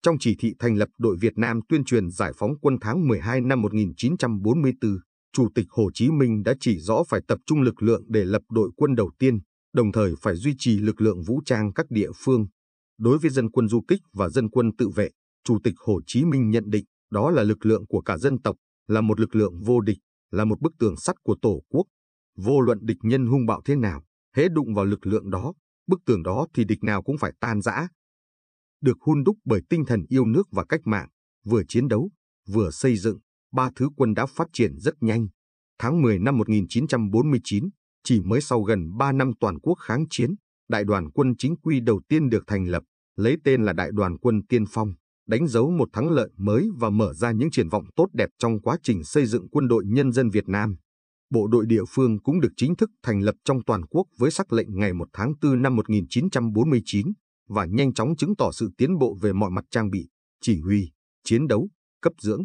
trong chỉ thị thành lập đội Việt Nam tuyên truyền giải phóng quân tháng 12 năm 1944, Chủ tịch Hồ Chí Minh đã chỉ rõ phải tập trung lực lượng để lập đội quân đầu tiên, đồng thời phải duy trì lực lượng vũ trang các địa phương. Đối với dân quân du kích và dân quân tự vệ, Chủ tịch Hồ Chí Minh nhận định đó là lực lượng của cả dân tộc, là một lực lượng vô địch, là một bức tường sắt của Tổ quốc. Vô luận địch nhân hung bạo thế nào, hễ đụng vào lực lượng đó, bức tường đó thì địch nào cũng phải tan rã, được hun đúc bởi tinh thần yêu nước và cách mạng, vừa chiến đấu, vừa xây dựng, ba thứ quân đã phát triển rất nhanh. Tháng 10 năm 1949, chỉ mới sau gần 3 năm toàn quốc kháng chiến, đại đoàn quân chính quy đầu tiên được thành lập, lấy tên là Đại đoàn quân Tiên Phong, đánh dấu một thắng lợi mới và mở ra những triển vọng tốt đẹp trong quá trình xây dựng quân đội nhân dân Việt Nam. Bộ đội địa phương cũng được chính thức thành lập trong toàn quốc với sắc lệnh ngày 1 tháng 4 năm 1949 và nhanh chóng chứng tỏ sự tiến bộ về mọi mặt trang bị, chỉ huy, chiến đấu, cấp dưỡng.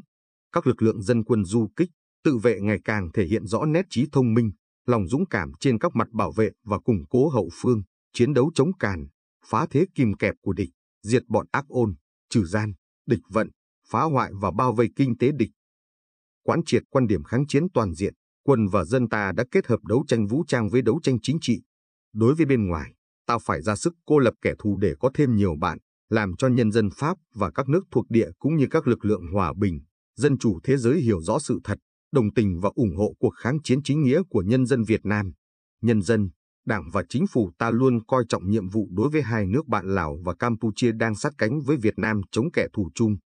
Các lực lượng dân quân du kích, tự vệ ngày càng thể hiện rõ nét trí thông minh, lòng dũng cảm trên các mặt bảo vệ và củng cố hậu phương, chiến đấu chống càn, phá thế kìm kẹp của địch, diệt bọn ác ôn, trừ gian, địch vận, phá hoại và bao vây kinh tế địch. Quán triệt quan điểm kháng chiến toàn diện, quân và dân ta đã kết hợp đấu tranh vũ trang với đấu tranh chính trị. Đối với bên ngoài, tao phải ra sức cô lập kẻ thù để có thêm nhiều bạn, làm cho nhân dân Pháp và các nước thuộc địa cũng như các lực lượng hòa bình, dân chủ thế giới hiểu rõ sự thật, đồng tình và ủng hộ cuộc kháng chiến chính nghĩa của nhân dân Việt Nam. Nhân dân, Đảng và chính phủ ta luôn coi trọng nhiệm vụ đối với hai nước bạn Lào và Campuchia đang sát cánh với Việt Nam chống kẻ thù chung.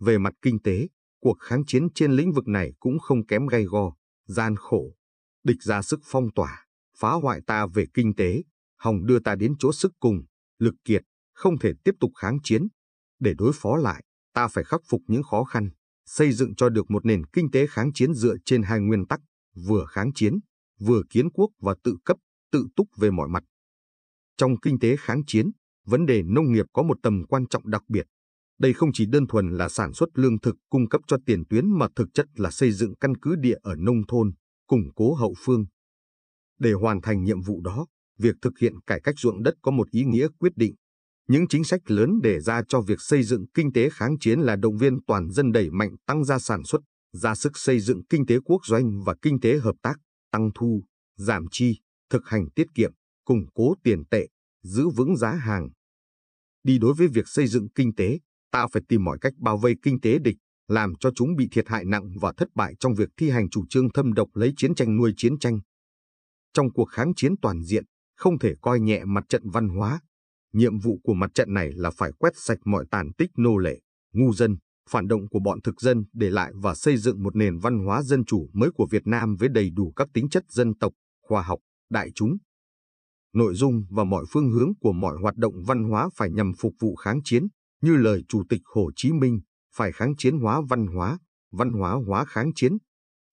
Về mặt kinh tế, cuộc kháng chiến trên lĩnh vực này cũng không kém gay go, gian khổ. Địch ra sức phong tỏa, phá hoại ta về kinh tế, Hồng đưa ta đến chỗ sức cùng, lực kiệt, không thể tiếp tục kháng chiến. Để đối phó lại, ta phải khắc phục những khó khăn, xây dựng cho được một nền kinh tế kháng chiến dựa trên hai nguyên tắc, vừa kháng chiến, vừa kiến quốc và tự cấp, tự túc về mọi mặt. Trong kinh tế kháng chiến, vấn đề nông nghiệp có một tầm quan trọng đặc biệt. Đây không chỉ đơn thuần là sản xuất lương thực cung cấp cho tiền tuyến mà thực chất là xây dựng căn cứ địa ở nông thôn, củng cố hậu phương. Để hoàn thành nhiệm vụ đó, việc thực hiện cải cách ruộng đất có một ý nghĩa quyết định. Những chính sách lớn đề ra cho việc xây dựng kinh tế kháng chiến là động viên toàn dân đẩy mạnh tăng gia sản xuất, ra sức xây dựng kinh tế quốc doanh và kinh tế hợp tác, tăng thu, giảm chi, thực hành tiết kiệm, củng cố tiền tệ, giữ vững giá hàng. Đi đối với việc xây dựng kinh tế, ta phải tìm mọi cách bao vây kinh tế địch, làm cho chúng bị thiệt hại nặng và thất bại trong việc thi hành chủ trương thâm độc lấy chiến tranh nuôi chiến tranh. Trong cuộc kháng chiến toàn diện, không thể coi nhẹ mặt trận văn hóa. Nhiệm vụ của mặt trận này là phải quét sạch mọi tàn tích nô lệ, ngu dân, phản động của bọn thực dân để lại và xây dựng một nền văn hóa dân chủ mới của Việt Nam với đầy đủ các tính chất dân tộc, khoa học, đại chúng. Nội dung và mọi phương hướng của mọi hoạt động văn hóa phải nhằm phục vụ kháng chiến, như lời Chủ tịch Hồ Chí Minh, phải kháng chiến hóa văn hóa, văn hóa hóa kháng chiến.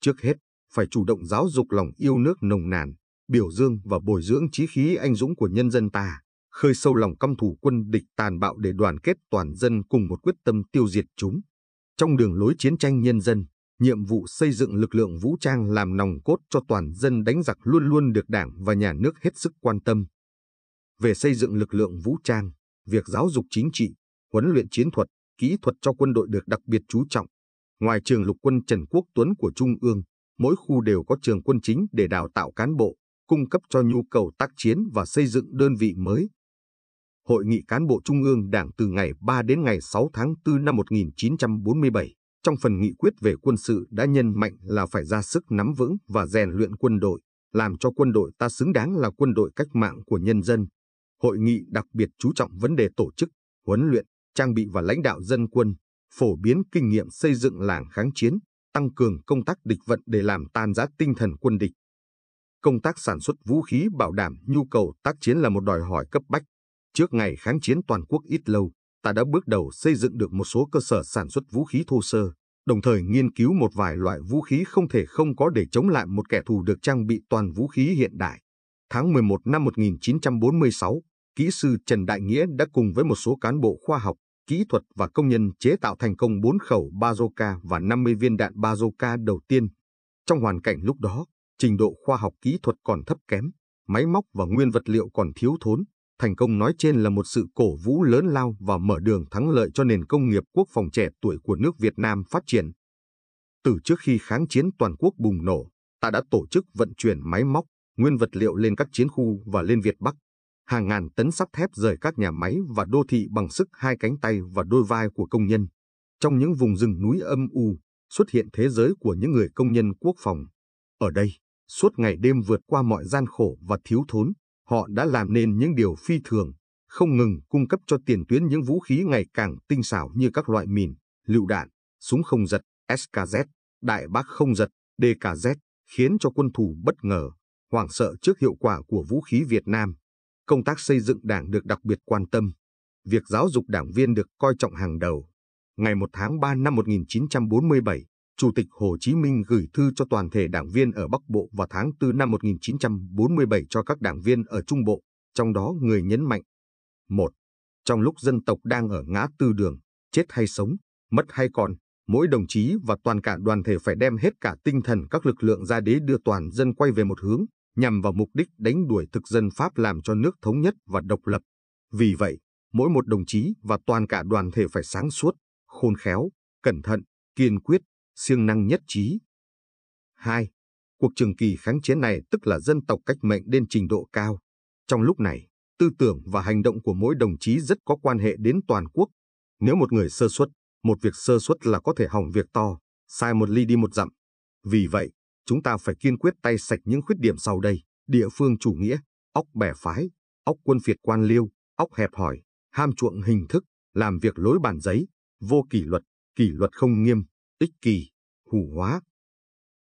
Trước hết, phải chủ động giáo dục lòng yêu nước nồng nàn, biểu dương và bồi dưỡng trí khí anh dũng của nhân dân ta, khơi sâu lòng căm thù quân địch tàn bạo để đoàn kết toàn dân cùng một quyết tâm tiêu diệt chúng. Trong đường lối chiến tranh nhân dân, nhiệm vụ xây dựng lực lượng vũ trang làm nòng cốt cho toàn dân đánh giặc luôn luôn được Đảng và nhà nước hết sức quan tâm. Về xây dựng lực lượng vũ trang, việc giáo dục chính trị, huấn luyện chiến thuật, kỹ thuật cho quân đội được đặc biệt chú trọng. Ngoài trường lục quân Trần Quốc Tuấn của Trung ương, mỗi khu đều có trường quân chính để đào tạo cán bộ, cung cấp cho nhu cầu tác chiến và xây dựng đơn vị mới. Hội nghị cán bộ Trung ương Đảng từ ngày 3 đến ngày 6 tháng 4 năm 1947, trong phần nghị quyết về quân sự đã nhân mạnh là phải ra sức nắm vững và rèn luyện quân đội, làm cho quân đội ta xứng đáng là quân đội cách mạng của nhân dân. Hội nghị đặc biệt chú trọng vấn đề tổ chức, huấn luyện, trang bị và lãnh đạo dân quân, phổ biến kinh nghiệm xây dựng làng kháng chiến, tăng cường công tác địch vận để làm tan rã tinh thần quân địch, công tác sản xuất vũ khí bảo đảm nhu cầu tác chiến là một đòi hỏi cấp bách. Trước ngày kháng chiến toàn quốc ít lâu, ta đã bước đầu xây dựng được một số cơ sở sản xuất vũ khí thô sơ, đồng thời nghiên cứu một vài loại vũ khí không thể không có để chống lại một kẻ thù được trang bị toàn vũ khí hiện đại. Tháng 11 năm 1946, kỹ sư Trần Đại Nghĩa đã cùng với một số cán bộ khoa học, kỹ thuật và công nhân chế tạo thành công 4 khẩu bazooka và 50 viên đạn bazooka đầu tiên. Trong hoàn cảnh lúc đó, trình độ khoa học kỹ thuật còn thấp kém, máy móc và nguyên vật liệu còn thiếu thốn. Thành công nói trên là một sự cổ vũ lớn lao và mở đường thắng lợi cho nền công nghiệp quốc phòng trẻ tuổi của nước Việt Nam phát triển. Từ trước khi kháng chiến toàn quốc bùng nổ, ta đã tổ chức vận chuyển máy móc, nguyên vật liệu lên các chiến khu và lên Việt Bắc. Hàng ngàn tấn sắt thép rời các nhà máy và đô thị bằng sức hai cánh tay và đôi vai của công nhân. Trong những vùng rừng núi âm u, xuất hiện thế giới của những người công nhân quốc phòng. Ở đây, Suốt ngày đêm vượt qua mọi gian khổ và thiếu thốn, họ đã làm nên những điều phi thường, không ngừng cung cấp cho tiền tuyến những vũ khí ngày càng tinh xảo như các loại mìn, lựu đạn, súng không giật, SKZ, đại bác không giật, DKZ, khiến cho quân thù bất ngờ, hoảng sợ trước hiệu quả của vũ khí Việt Nam. Công tác xây dựng đảng được đặc biệt quan tâm. Việc giáo dục đảng viên được coi trọng hàng đầu. Ngày 1 tháng 3 năm 1947, Chủ tịch Hồ Chí Minh gửi thư cho toàn thể đảng viên ở Bắc Bộ vào tháng 4 năm 1947 cho các đảng viên ở Trung Bộ, trong đó người nhấn mạnh. một, Trong lúc dân tộc đang ở ngã tư đường, chết hay sống, mất hay còn, mỗi đồng chí và toàn cả đoàn thể phải đem hết cả tinh thần các lực lượng ra để đưa toàn dân quay về một hướng, nhằm vào mục đích đánh đuổi thực dân Pháp làm cho nước thống nhất và độc lập. Vì vậy, mỗi một đồng chí và toàn cả đoàn thể phải sáng suốt, khôn khéo, cẩn thận, kiên quyết, siêng năng nhất trí. 2. Cuộc trường kỳ kháng chiến này tức là dân tộc cách mệnh đến trình độ cao. Trong lúc này, tư tưởng và hành động của mỗi đồng chí rất có quan hệ đến toàn quốc. Nếu một người sơ suất, một việc sơ suất là có thể hỏng việc to, sai một ly đi một dặm. Vì vậy, chúng ta phải kiên quyết tay sạch những khuyết điểm sau đây, địa phương chủ nghĩa, óc bè phái, óc quân phiệt quan liêu, óc hẹp hòi, ham chuộng hình thức, làm việc lối bàn giấy, vô kỷ luật, kỷ luật không nghiêm, ích kỷ, hủ hóa.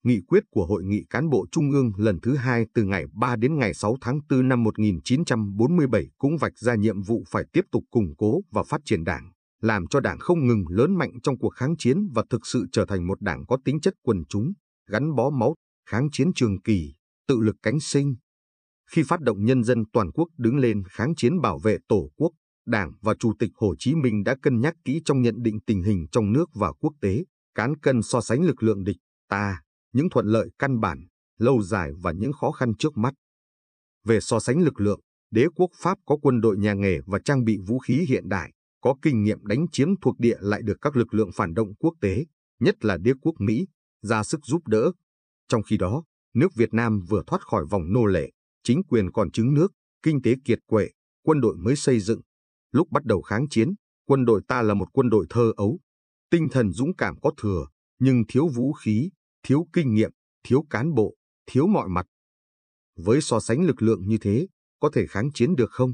Nghị quyết của Hội nghị Cán bộ Trung ương lần thứ hai từ ngày 3 đến ngày 6 tháng 4 năm 1947 cũng vạch ra nhiệm vụ phải tiếp tục củng cố và phát triển đảng, làm cho đảng không ngừng lớn mạnh trong cuộc kháng chiến và thực sự trở thành một đảng có tính chất quần chúng, gắn bó máu, kháng chiến trường kỳ, tự lực cánh sinh. Khi phát động nhân dân toàn quốc đứng lên kháng chiến bảo vệ Tổ quốc, Đảng và Chủ tịch Hồ Chí Minh đã cân nhắc kỹ trong nhận định tình hình trong nước và quốc tế, cán cân so sánh lực lượng địch ta, những thuận lợi căn bản, lâu dài và những khó khăn trước mắt. Về so sánh lực lượng, đế quốc Pháp có quân đội nhà nghề và trang bị vũ khí hiện đại, có kinh nghiệm đánh chiếm thuộc địa lại được các lực lượng phản động quốc tế, nhất là đế quốc Mỹ, ra sức giúp đỡ. Trong khi đó, nước Việt Nam vừa thoát khỏi vòng nô lệ, chính quyền còn trứng nước, kinh tế kiệt quệ, quân đội mới xây dựng. Lúc bắt đầu kháng chiến, quân đội ta là một quân đội thơ ấu, Tinh thần dũng cảm có thừa, nhưng thiếu vũ khí, thiếu kinh nghiệm, thiếu cán bộ, thiếu mọi mặt. Với so sánh lực lượng như thế, có thể kháng chiến được không?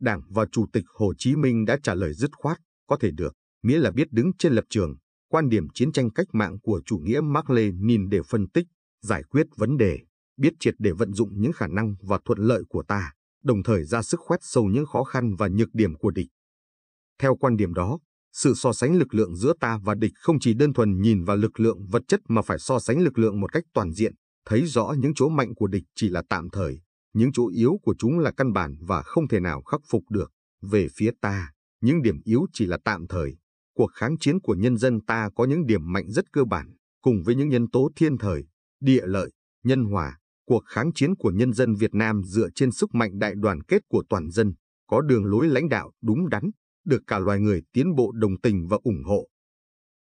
Đảng và Chủ tịch Hồ Chí Minh đã trả lời dứt khoát, có thể được, nghĩa là biết đứng trên lập trường, quan điểm chiến tranh cách mạng của chủ nghĩa Mark Lenin để phân tích, giải quyết vấn đề, biết triệt để vận dụng những khả năng và thuận lợi của ta, đồng thời ra sức khoét sâu những khó khăn và nhược điểm của địch. Theo quan điểm đó, sự so sánh lực lượng giữa ta và địch không chỉ đơn thuần nhìn vào lực lượng vật chất mà phải so sánh lực lượng một cách toàn diện, thấy rõ những chỗ mạnh của địch chỉ là tạm thời, những chỗ yếu của chúng là căn bản và không thể nào khắc phục được. Về phía ta, những điểm yếu chỉ là tạm thời. Cuộc kháng chiến của nhân dân ta có những điểm mạnh rất cơ bản, cùng với những nhân tố thiên thời, địa lợi, nhân hòa. Cuộc kháng chiến của nhân dân Việt Nam dựa trên sức mạnh đại đoàn kết của toàn dân, có đường lối lãnh đạo đúng đắn, được cả loài người tiến bộ đồng tình và ủng hộ.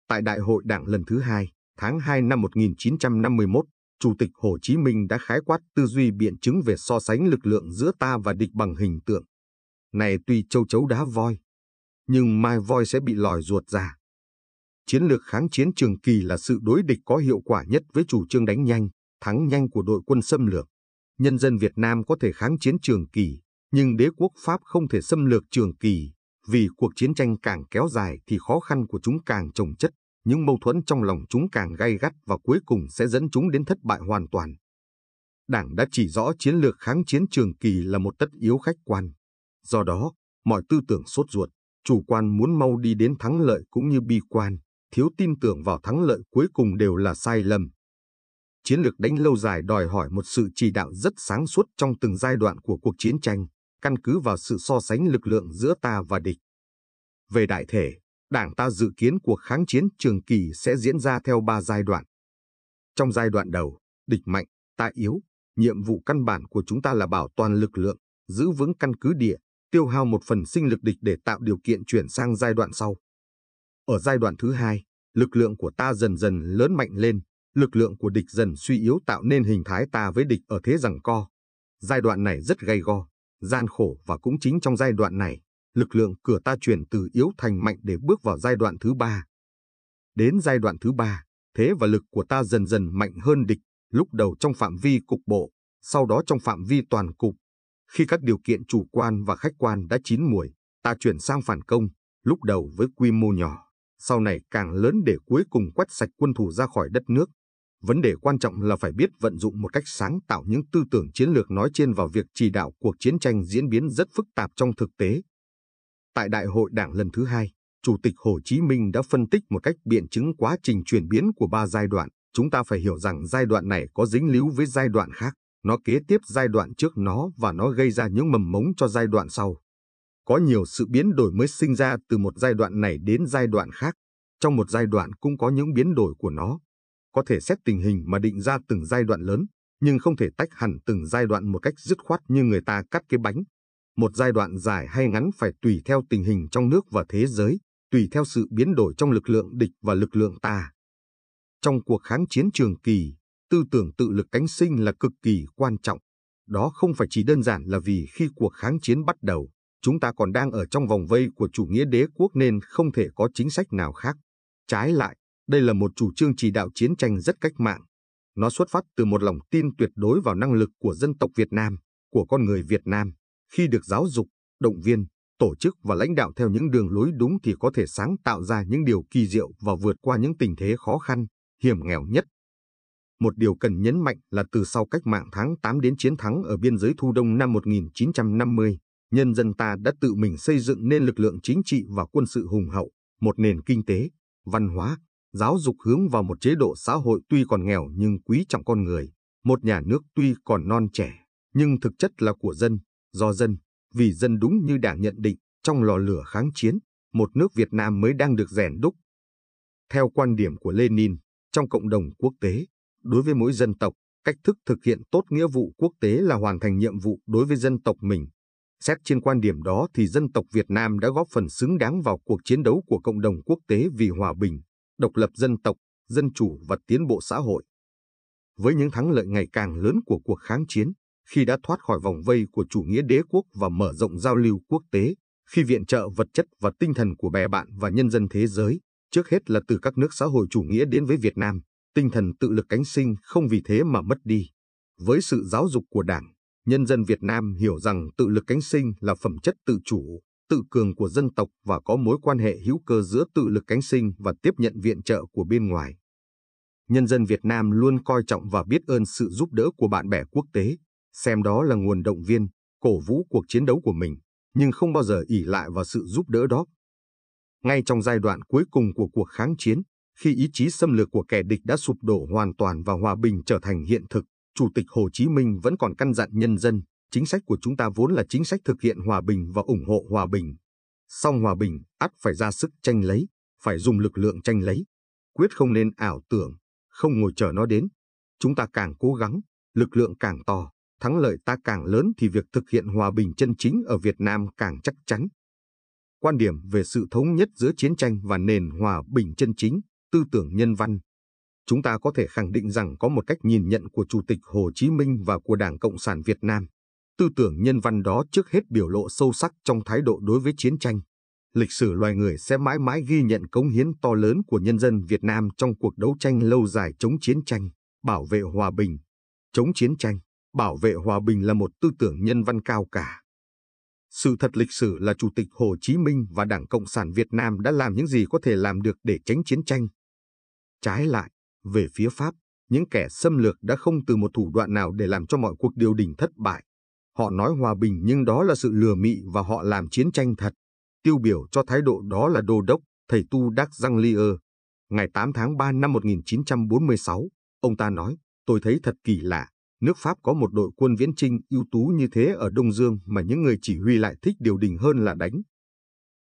Tại Đại hội Đảng lần thứ hai, tháng 2 năm 1951, Chủ tịch Hồ Chí Minh đã khái quát tư duy biện chứng về so sánh lực lượng giữa ta và địch bằng hình tượng. Này tuy châu chấu đá voi, nhưng mai voi sẽ bị lòi ruột ra. Chiến lược kháng chiến trường kỳ là sự đối địch có hiệu quả nhất với chủ trương đánh nhanh, thắng nhanh của đội quân xâm lược. Nhân dân Việt Nam có thể kháng chiến trường kỳ, nhưng đế quốc Pháp không thể xâm lược trường kỳ. Vì cuộc chiến tranh càng kéo dài thì khó khăn của chúng càng chồng chất, những mâu thuẫn trong lòng chúng càng gay gắt và cuối cùng sẽ dẫn chúng đến thất bại hoàn toàn. Đảng đã chỉ rõ chiến lược kháng chiến trường kỳ là một tất yếu khách quan. Do đó, mọi tư tưởng sốt ruột, chủ quan muốn mau đi đến thắng lợi cũng như bi quan, thiếu tin tưởng vào thắng lợi cuối cùng đều là sai lầm. Chiến lược đánh lâu dài đòi hỏi một sự chỉ đạo rất sáng suốt trong từng giai đoạn của cuộc chiến tranh căn cứ vào sự so sánh lực lượng giữa ta và địch. Về đại thể, đảng ta dự kiến cuộc kháng chiến trường kỳ sẽ diễn ra theo ba giai đoạn. Trong giai đoạn đầu, địch mạnh, ta yếu, nhiệm vụ căn bản của chúng ta là bảo toàn lực lượng, giữ vững căn cứ địa, tiêu hao một phần sinh lực địch để tạo điều kiện chuyển sang giai đoạn sau. Ở giai đoạn thứ hai, lực lượng của ta dần dần lớn mạnh lên, lực lượng của địch dần suy yếu tạo nên hình thái ta với địch ở thế rằng co. Giai đoạn này rất gay go, gian khổ và cũng chính trong giai đoạn này, lực lượng cửa ta chuyển từ yếu thành mạnh để bước vào giai đoạn thứ ba. Đến giai đoạn thứ ba, thế và lực của ta dần dần mạnh hơn địch, lúc đầu trong phạm vi cục bộ, sau đó trong phạm vi toàn cục. Khi các điều kiện chủ quan và khách quan đã chín mùi, ta chuyển sang phản công, lúc đầu với quy mô nhỏ, sau này càng lớn để cuối cùng quét sạch quân thù ra khỏi đất nước. Vấn đề quan trọng là phải biết vận dụng một cách sáng tạo những tư tưởng chiến lược nói trên vào việc chỉ đạo cuộc chiến tranh diễn biến rất phức tạp trong thực tế. Tại Đại hội Đảng lần thứ hai, Chủ tịch Hồ Chí Minh đã phân tích một cách biện chứng quá trình chuyển biến của ba giai đoạn. Chúng ta phải hiểu rằng giai đoạn này có dính líu với giai đoạn khác, nó kế tiếp giai đoạn trước nó và nó gây ra những mầm mống cho giai đoạn sau. Có nhiều sự biến đổi mới sinh ra từ một giai đoạn này đến giai đoạn khác. Trong một giai đoạn cũng có những biến đổi của nó, có thể xét tình hình mà định ra từng giai đoạn lớn, nhưng không thể tách hẳn từng giai đoạn một cách dứt khoát như người ta cắt cái bánh. Một giai đoạn dài hay ngắn phải tùy theo tình hình trong nước và thế giới, tùy theo sự biến đổi trong lực lượng địch và lực lượng ta. Trong cuộc kháng chiến trường kỳ, tư tưởng tự lực cánh sinh là cực kỳ quan trọng. Đó không phải chỉ đơn giản là vì khi cuộc kháng chiến bắt đầu, chúng ta còn đang ở trong vòng vây của chủ nghĩa đế quốc nên không thể có chính sách nào khác. Trái lại, đây là một chủ trương chỉ đạo chiến tranh rất cách mạng. Nó xuất phát từ một lòng tin tuyệt đối vào năng lực của dân tộc Việt Nam, của con người Việt Nam. Khi được giáo dục, động viên, tổ chức và lãnh đạo theo những đường lối đúng thì có thể sáng tạo ra những điều kỳ diệu và vượt qua những tình thế khó khăn, hiểm nghèo nhất. Một điều cần nhấn mạnh là từ sau cách mạng tháng 8 đến chiến thắng ở biên giới Thu Đông năm 1950, nhân dân ta đã tự mình xây dựng nên lực lượng chính trị và quân sự hùng hậu, một nền kinh tế, văn hóa, giáo dục hướng vào một chế độ xã hội tuy còn nghèo nhưng quý trọng con người, một nhà nước tuy còn non trẻ, nhưng thực chất là của dân, do dân, vì dân đúng như Đảng nhận định, trong lò lửa kháng chiến, một nước Việt Nam mới đang được rèn đúc. Theo quan điểm của Lenin, trong cộng đồng quốc tế, đối với mỗi dân tộc, cách thức thực hiện tốt nghĩa vụ quốc tế là hoàn thành nhiệm vụ đối với dân tộc mình. Xét trên quan điểm đó thì dân tộc Việt Nam đã góp phần xứng đáng vào cuộc chiến đấu của cộng đồng quốc tế vì hòa bình, độc lập dân tộc, dân chủ và tiến bộ xã hội. Với những thắng lợi ngày càng lớn của cuộc kháng chiến, khi đã thoát khỏi vòng vây của chủ nghĩa đế quốc và mở rộng giao lưu quốc tế, khi viện trợ vật chất và tinh thần của bè bạn và nhân dân thế giới, trước hết là từ các nước xã hội chủ nghĩa đến với Việt Nam, tinh thần tự lực cánh sinh không vì thế mà mất đi. Với sự giáo dục của Đảng, nhân dân Việt Nam hiểu rằng tự lực cánh sinh là phẩm chất tự chủ, tự cường của dân tộc và có mối quan hệ hữu cơ giữa tự lực cánh sinh và tiếp nhận viện trợ của bên ngoài. Nhân dân Việt Nam luôn coi trọng và biết ơn sự giúp đỡ của bạn bè quốc tế, xem đó là nguồn động viên, cổ vũ cuộc chiến đấu của mình, nhưng không bao giờ ỉ lại vào sự giúp đỡ đó. Ngay trong giai đoạn cuối cùng của cuộc kháng chiến, khi ý chí xâm lược của kẻ địch đã sụp đổ hoàn toàn và hòa bình trở thành hiện thực, Chủ tịch Hồ Chí Minh vẫn còn căn dặn nhân dân chính sách của chúng ta vốn là chính sách thực hiện hòa bình và ủng hộ hòa bình. Song hòa bình, ắt phải ra sức tranh lấy, phải dùng lực lượng tranh lấy. Quyết không nên ảo tưởng, không ngồi chờ nó đến. Chúng ta càng cố gắng, lực lượng càng to, thắng lợi ta càng lớn thì việc thực hiện hòa bình chân chính ở Việt Nam càng chắc chắn. Quan điểm về sự thống nhất giữa chiến tranh và nền hòa bình chân chính, tư tưởng nhân văn. Chúng ta có thể khẳng định rằng có một cách nhìn nhận của Chủ tịch Hồ Chí Minh và của Đảng Cộng sản Việt Nam Tư tưởng nhân văn đó trước hết biểu lộ sâu sắc trong thái độ đối với chiến tranh. Lịch sử loài người sẽ mãi mãi ghi nhận cống hiến to lớn của nhân dân Việt Nam trong cuộc đấu tranh lâu dài chống chiến tranh, bảo vệ hòa bình. Chống chiến tranh, bảo vệ hòa bình là một tư tưởng nhân văn cao cả. Sự thật lịch sử là Chủ tịch Hồ Chí Minh và Đảng Cộng sản Việt Nam đã làm những gì có thể làm được để tránh chiến tranh. Trái lại, về phía Pháp, những kẻ xâm lược đã không từ một thủ đoạn nào để làm cho mọi cuộc điều đình thất bại. Họ nói hòa bình nhưng đó là sự lừa mị và họ làm chiến tranh thật. Tiêu biểu cho thái độ đó là đô đốc, thầy tu Đắc Giang Lier. Ngày 8 tháng 3 năm 1946, ông ta nói, tôi thấy thật kỳ lạ, nước Pháp có một đội quân viễn trinh ưu tú như thế ở Đông Dương mà những người chỉ huy lại thích điều đình hơn là đánh.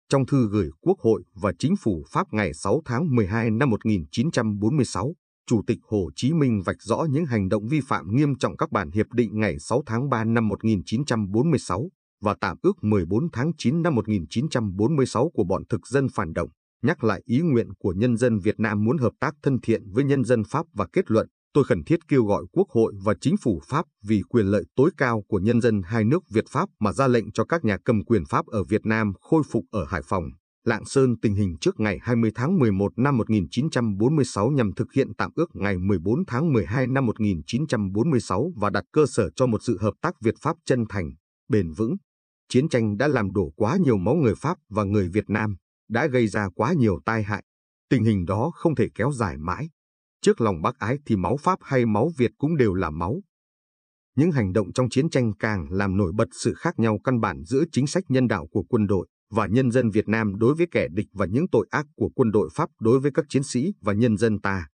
Trong thư gửi Quốc hội và Chính phủ Pháp ngày 6 tháng 12 năm 1946, Chủ tịch Hồ Chí Minh vạch rõ những hành động vi phạm nghiêm trọng các bản hiệp định ngày 6 tháng 3 năm 1946 và tạm ước 14 tháng 9 năm 1946 của bọn thực dân phản động, nhắc lại ý nguyện của nhân dân Việt Nam muốn hợp tác thân thiện với nhân dân Pháp và kết luận tôi khẩn thiết kêu gọi Quốc hội và Chính phủ Pháp vì quyền lợi tối cao của nhân dân hai nước Việt-Pháp mà ra lệnh cho các nhà cầm quyền Pháp ở Việt Nam khôi phục ở Hải Phòng, Lạng Sơn tình hình trước ngày 20 tháng 11 năm 1946 nhằm thực hiện tạm ước ngày 14 tháng 12 năm 1946 và đặt cơ sở cho một sự hợp tác Việt-Pháp chân thành, bền vững. Chiến tranh đã làm đổ quá nhiều máu người Pháp và người Việt Nam, đã gây ra quá nhiều tai hại. Tình hình đó không thể kéo dài mãi. Trước lòng bác ái thì máu Pháp hay máu Việt cũng đều là máu. Những hành động trong chiến tranh càng làm nổi bật sự khác nhau căn bản giữa chính sách nhân đạo của quân đội và nhân dân Việt Nam đối với kẻ địch và những tội ác của quân đội Pháp đối với các chiến sĩ và nhân dân ta.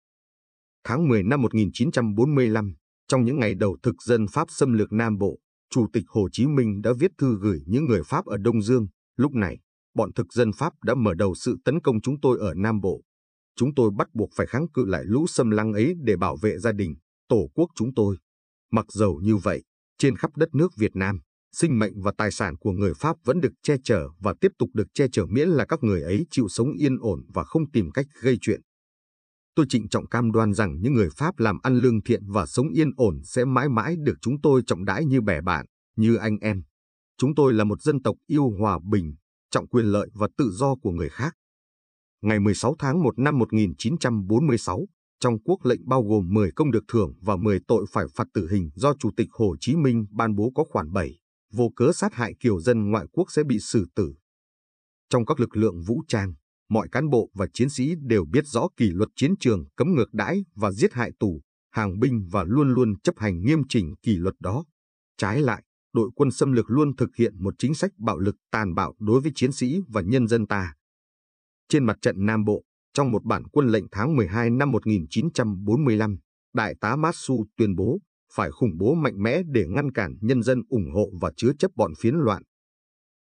Tháng 10 năm 1945, trong những ngày đầu thực dân Pháp xâm lược Nam Bộ, Chủ tịch Hồ Chí Minh đã viết thư gửi những người Pháp ở Đông Dương. Lúc này, bọn thực dân Pháp đã mở đầu sự tấn công chúng tôi ở Nam Bộ. Chúng tôi bắt buộc phải kháng cự lại lũ xâm lăng ấy để bảo vệ gia đình, tổ quốc chúng tôi. Mặc dầu như vậy, trên khắp đất nước Việt Nam, sinh mệnh và tài sản của người Pháp vẫn được che chở và tiếp tục được che chở miễn là các người ấy chịu sống yên ổn và không tìm cách gây chuyện. Tôi trịnh trọng cam đoan rằng những người Pháp làm ăn lương thiện và sống yên ổn sẽ mãi mãi được chúng tôi trọng đãi như bè bạn, như anh em. Chúng tôi là một dân tộc yêu hòa bình, trọng quyền lợi và tự do của người khác. Ngày 16 tháng 1 năm 1946, trong quốc lệnh bao gồm 10 công được thưởng và 10 tội phải phạt tử hình do Chủ tịch Hồ Chí Minh ban bố có khoản 7 vô cớ sát hại kiều dân ngoại quốc sẽ bị xử tử. Trong các lực lượng vũ trang, mọi cán bộ và chiến sĩ đều biết rõ kỷ luật chiến trường cấm ngược đãi và giết hại tù, hàng binh và luôn luôn chấp hành nghiêm chỉnh kỷ luật đó. Trái lại, đội quân xâm lược luôn thực hiện một chính sách bạo lực tàn bạo đối với chiến sĩ và nhân dân ta. Trên mặt trận Nam Bộ, trong một bản quân lệnh tháng 12 năm 1945, Đại tá Matsu tuyên bố phải khủng bố mạnh mẽ để ngăn cản nhân dân ủng hộ và chứa chấp bọn phiến loạn.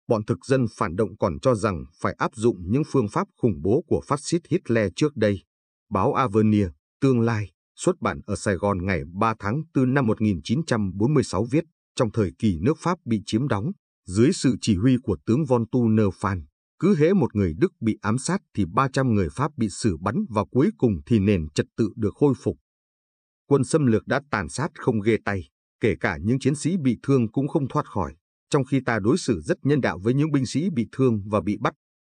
Bọn thực dân phản động còn cho rằng phải áp dụng những phương pháp khủng bố của phát xít Hitler trước đây. Báo Avenir, Tương Lai, xuất bản ở Sài Gòn ngày 3 tháng 4 năm 1946 viết, trong thời kỳ nước Pháp bị chiếm đóng, dưới sự chỉ huy của tướng Von Tu Phan, cứ hễ một người Đức bị ám sát thì 300 người Pháp bị xử bắn và cuối cùng thì nền trật tự được khôi phục quân xâm lược đã tàn sát không ghê tay, kể cả những chiến sĩ bị thương cũng không thoát khỏi, trong khi ta đối xử rất nhân đạo với những binh sĩ bị thương và bị bắt.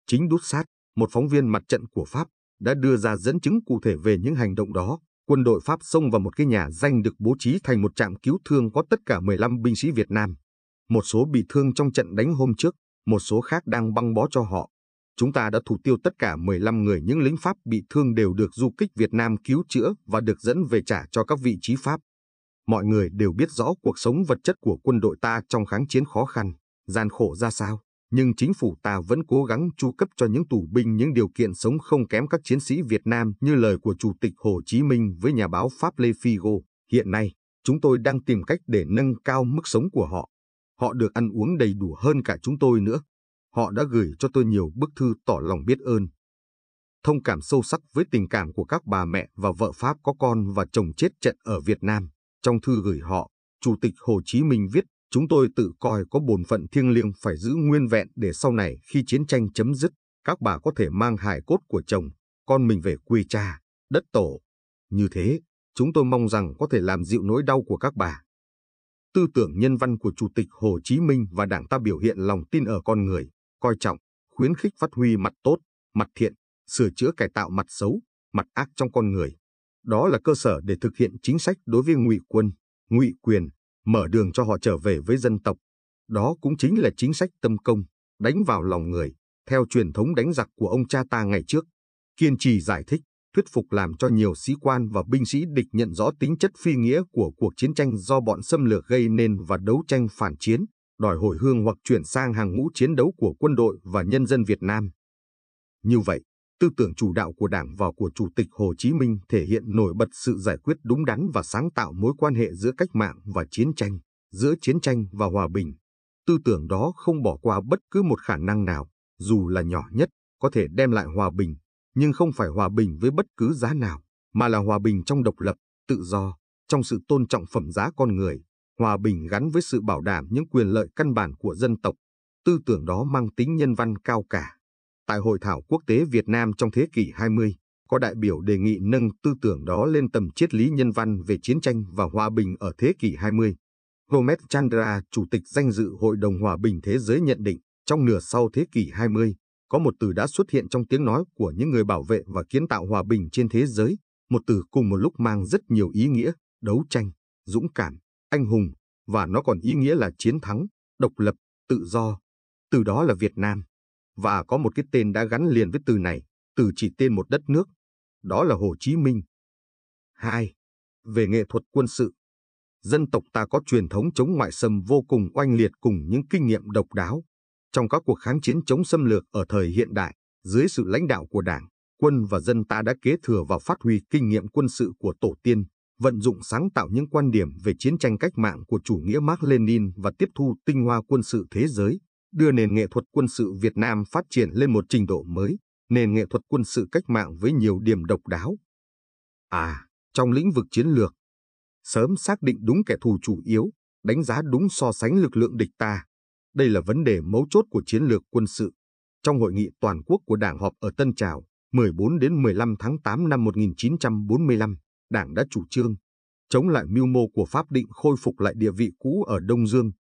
Chính đút sát, một phóng viên mặt trận của Pháp, đã đưa ra dẫn chứng cụ thể về những hành động đó. Quân đội Pháp xông vào một cái nhà danh được bố trí thành một trạm cứu thương có tất cả 15 binh sĩ Việt Nam. Một số bị thương trong trận đánh hôm trước, một số khác đang băng bó cho họ chúng ta đã thủ tiêu tất cả 15 người những lính Pháp bị thương đều được du kích Việt Nam cứu chữa và được dẫn về trả cho các vị trí Pháp. Mọi người đều biết rõ cuộc sống vật chất của quân đội ta trong kháng chiến khó khăn, gian khổ ra sao, nhưng chính phủ ta vẫn cố gắng chu cấp cho những tù binh những điều kiện sống không kém các chiến sĩ Việt Nam như lời của Chủ tịch Hồ Chí Minh với nhà báo Pháp Lê Figo. Hiện nay, chúng tôi đang tìm cách để nâng cao mức sống của họ. Họ được ăn uống đầy đủ hơn cả chúng tôi nữa. Họ đã gửi cho tôi nhiều bức thư tỏ lòng biết ơn. Thông cảm sâu sắc với tình cảm của các bà mẹ và vợ Pháp có con và chồng chết trận ở Việt Nam. Trong thư gửi họ, Chủ tịch Hồ Chí Minh viết, chúng tôi tự coi có bổn phận thiêng liêng phải giữ nguyên vẹn để sau này khi chiến tranh chấm dứt, các bà có thể mang hài cốt của chồng, con mình về quê cha, đất tổ. Như thế, chúng tôi mong rằng có thể làm dịu nỗi đau của các bà. Tư tưởng nhân văn của Chủ tịch Hồ Chí Minh và Đảng ta biểu hiện lòng tin ở con người, coi trọng, khuyến khích phát huy mặt tốt, mặt thiện, sửa chữa cải tạo mặt xấu, mặt ác trong con người. Đó là cơ sở để thực hiện chính sách đối với ngụy quân, ngụy quyền, mở đường cho họ trở về với dân tộc. Đó cũng chính là chính sách tâm công, đánh vào lòng người, theo truyền thống đánh giặc của ông cha ta ngày trước. Kiên trì giải thích, thuyết phục làm cho nhiều sĩ quan và binh sĩ địch nhận rõ tính chất phi nghĩa của cuộc chiến tranh do bọn xâm lược gây nên và đấu tranh phản chiến đòi hồi hương hoặc chuyển sang hàng ngũ chiến đấu của quân đội và nhân dân Việt Nam. Như vậy, tư tưởng chủ đạo của Đảng và của Chủ tịch Hồ Chí Minh thể hiện nổi bật sự giải quyết đúng đắn và sáng tạo mối quan hệ giữa cách mạng và chiến tranh, giữa chiến tranh và hòa bình. Tư tưởng đó không bỏ qua bất cứ một khả năng nào, dù là nhỏ nhất, có thể đem lại hòa bình, nhưng không phải hòa bình với bất cứ giá nào, mà là hòa bình trong độc lập, tự do, trong sự tôn trọng phẩm giá con người, hòa bình gắn với sự bảo đảm những quyền lợi căn bản của dân tộc, tư tưởng đó mang tính nhân văn cao cả. Tại Hội thảo quốc tế Việt Nam trong thế kỷ 20, có đại biểu đề nghị nâng tư tưởng đó lên tầm triết lý nhân văn về chiến tranh và hòa bình ở thế kỷ 20. Romet Chandra, chủ tịch danh dự Hội đồng Hòa bình Thế giới nhận định, trong nửa sau thế kỷ 20, có một từ đã xuất hiện trong tiếng nói của những người bảo vệ và kiến tạo hòa bình trên thế giới, một từ cùng một lúc mang rất nhiều ý nghĩa, đấu tranh, dũng cảm anh hùng, và nó còn ý nghĩa là chiến thắng, độc lập, tự do. Từ đó là Việt Nam. Và có một cái tên đã gắn liền với từ này, từ chỉ tên một đất nước. Đó là Hồ Chí Minh. 2. Về nghệ thuật quân sự Dân tộc ta có truyền thống chống ngoại xâm vô cùng oanh liệt cùng những kinh nghiệm độc đáo. Trong các cuộc kháng chiến chống xâm lược ở thời hiện đại, dưới sự lãnh đạo của Đảng, quân và dân ta đã kế thừa và phát huy kinh nghiệm quân sự của tổ tiên, vận dụng sáng tạo những quan điểm về chiến tranh cách mạng của chủ nghĩa Mark Lenin và tiếp thu tinh hoa quân sự thế giới, đưa nền nghệ thuật quân sự Việt Nam phát triển lên một trình độ mới, nền nghệ thuật quân sự cách mạng với nhiều điểm độc đáo. À, trong lĩnh vực chiến lược, sớm xác định đúng kẻ thù chủ yếu, đánh giá đúng so sánh lực lượng địch ta. Đây là vấn đề mấu chốt của chiến lược quân sự. Trong hội nghị toàn quốc của Đảng họp ở Tân Trào, 14 đến 15 tháng 8 năm 1945, Đảng đã chủ trương chống lại mưu mô của Pháp định khôi phục lại địa vị cũ ở Đông Dương.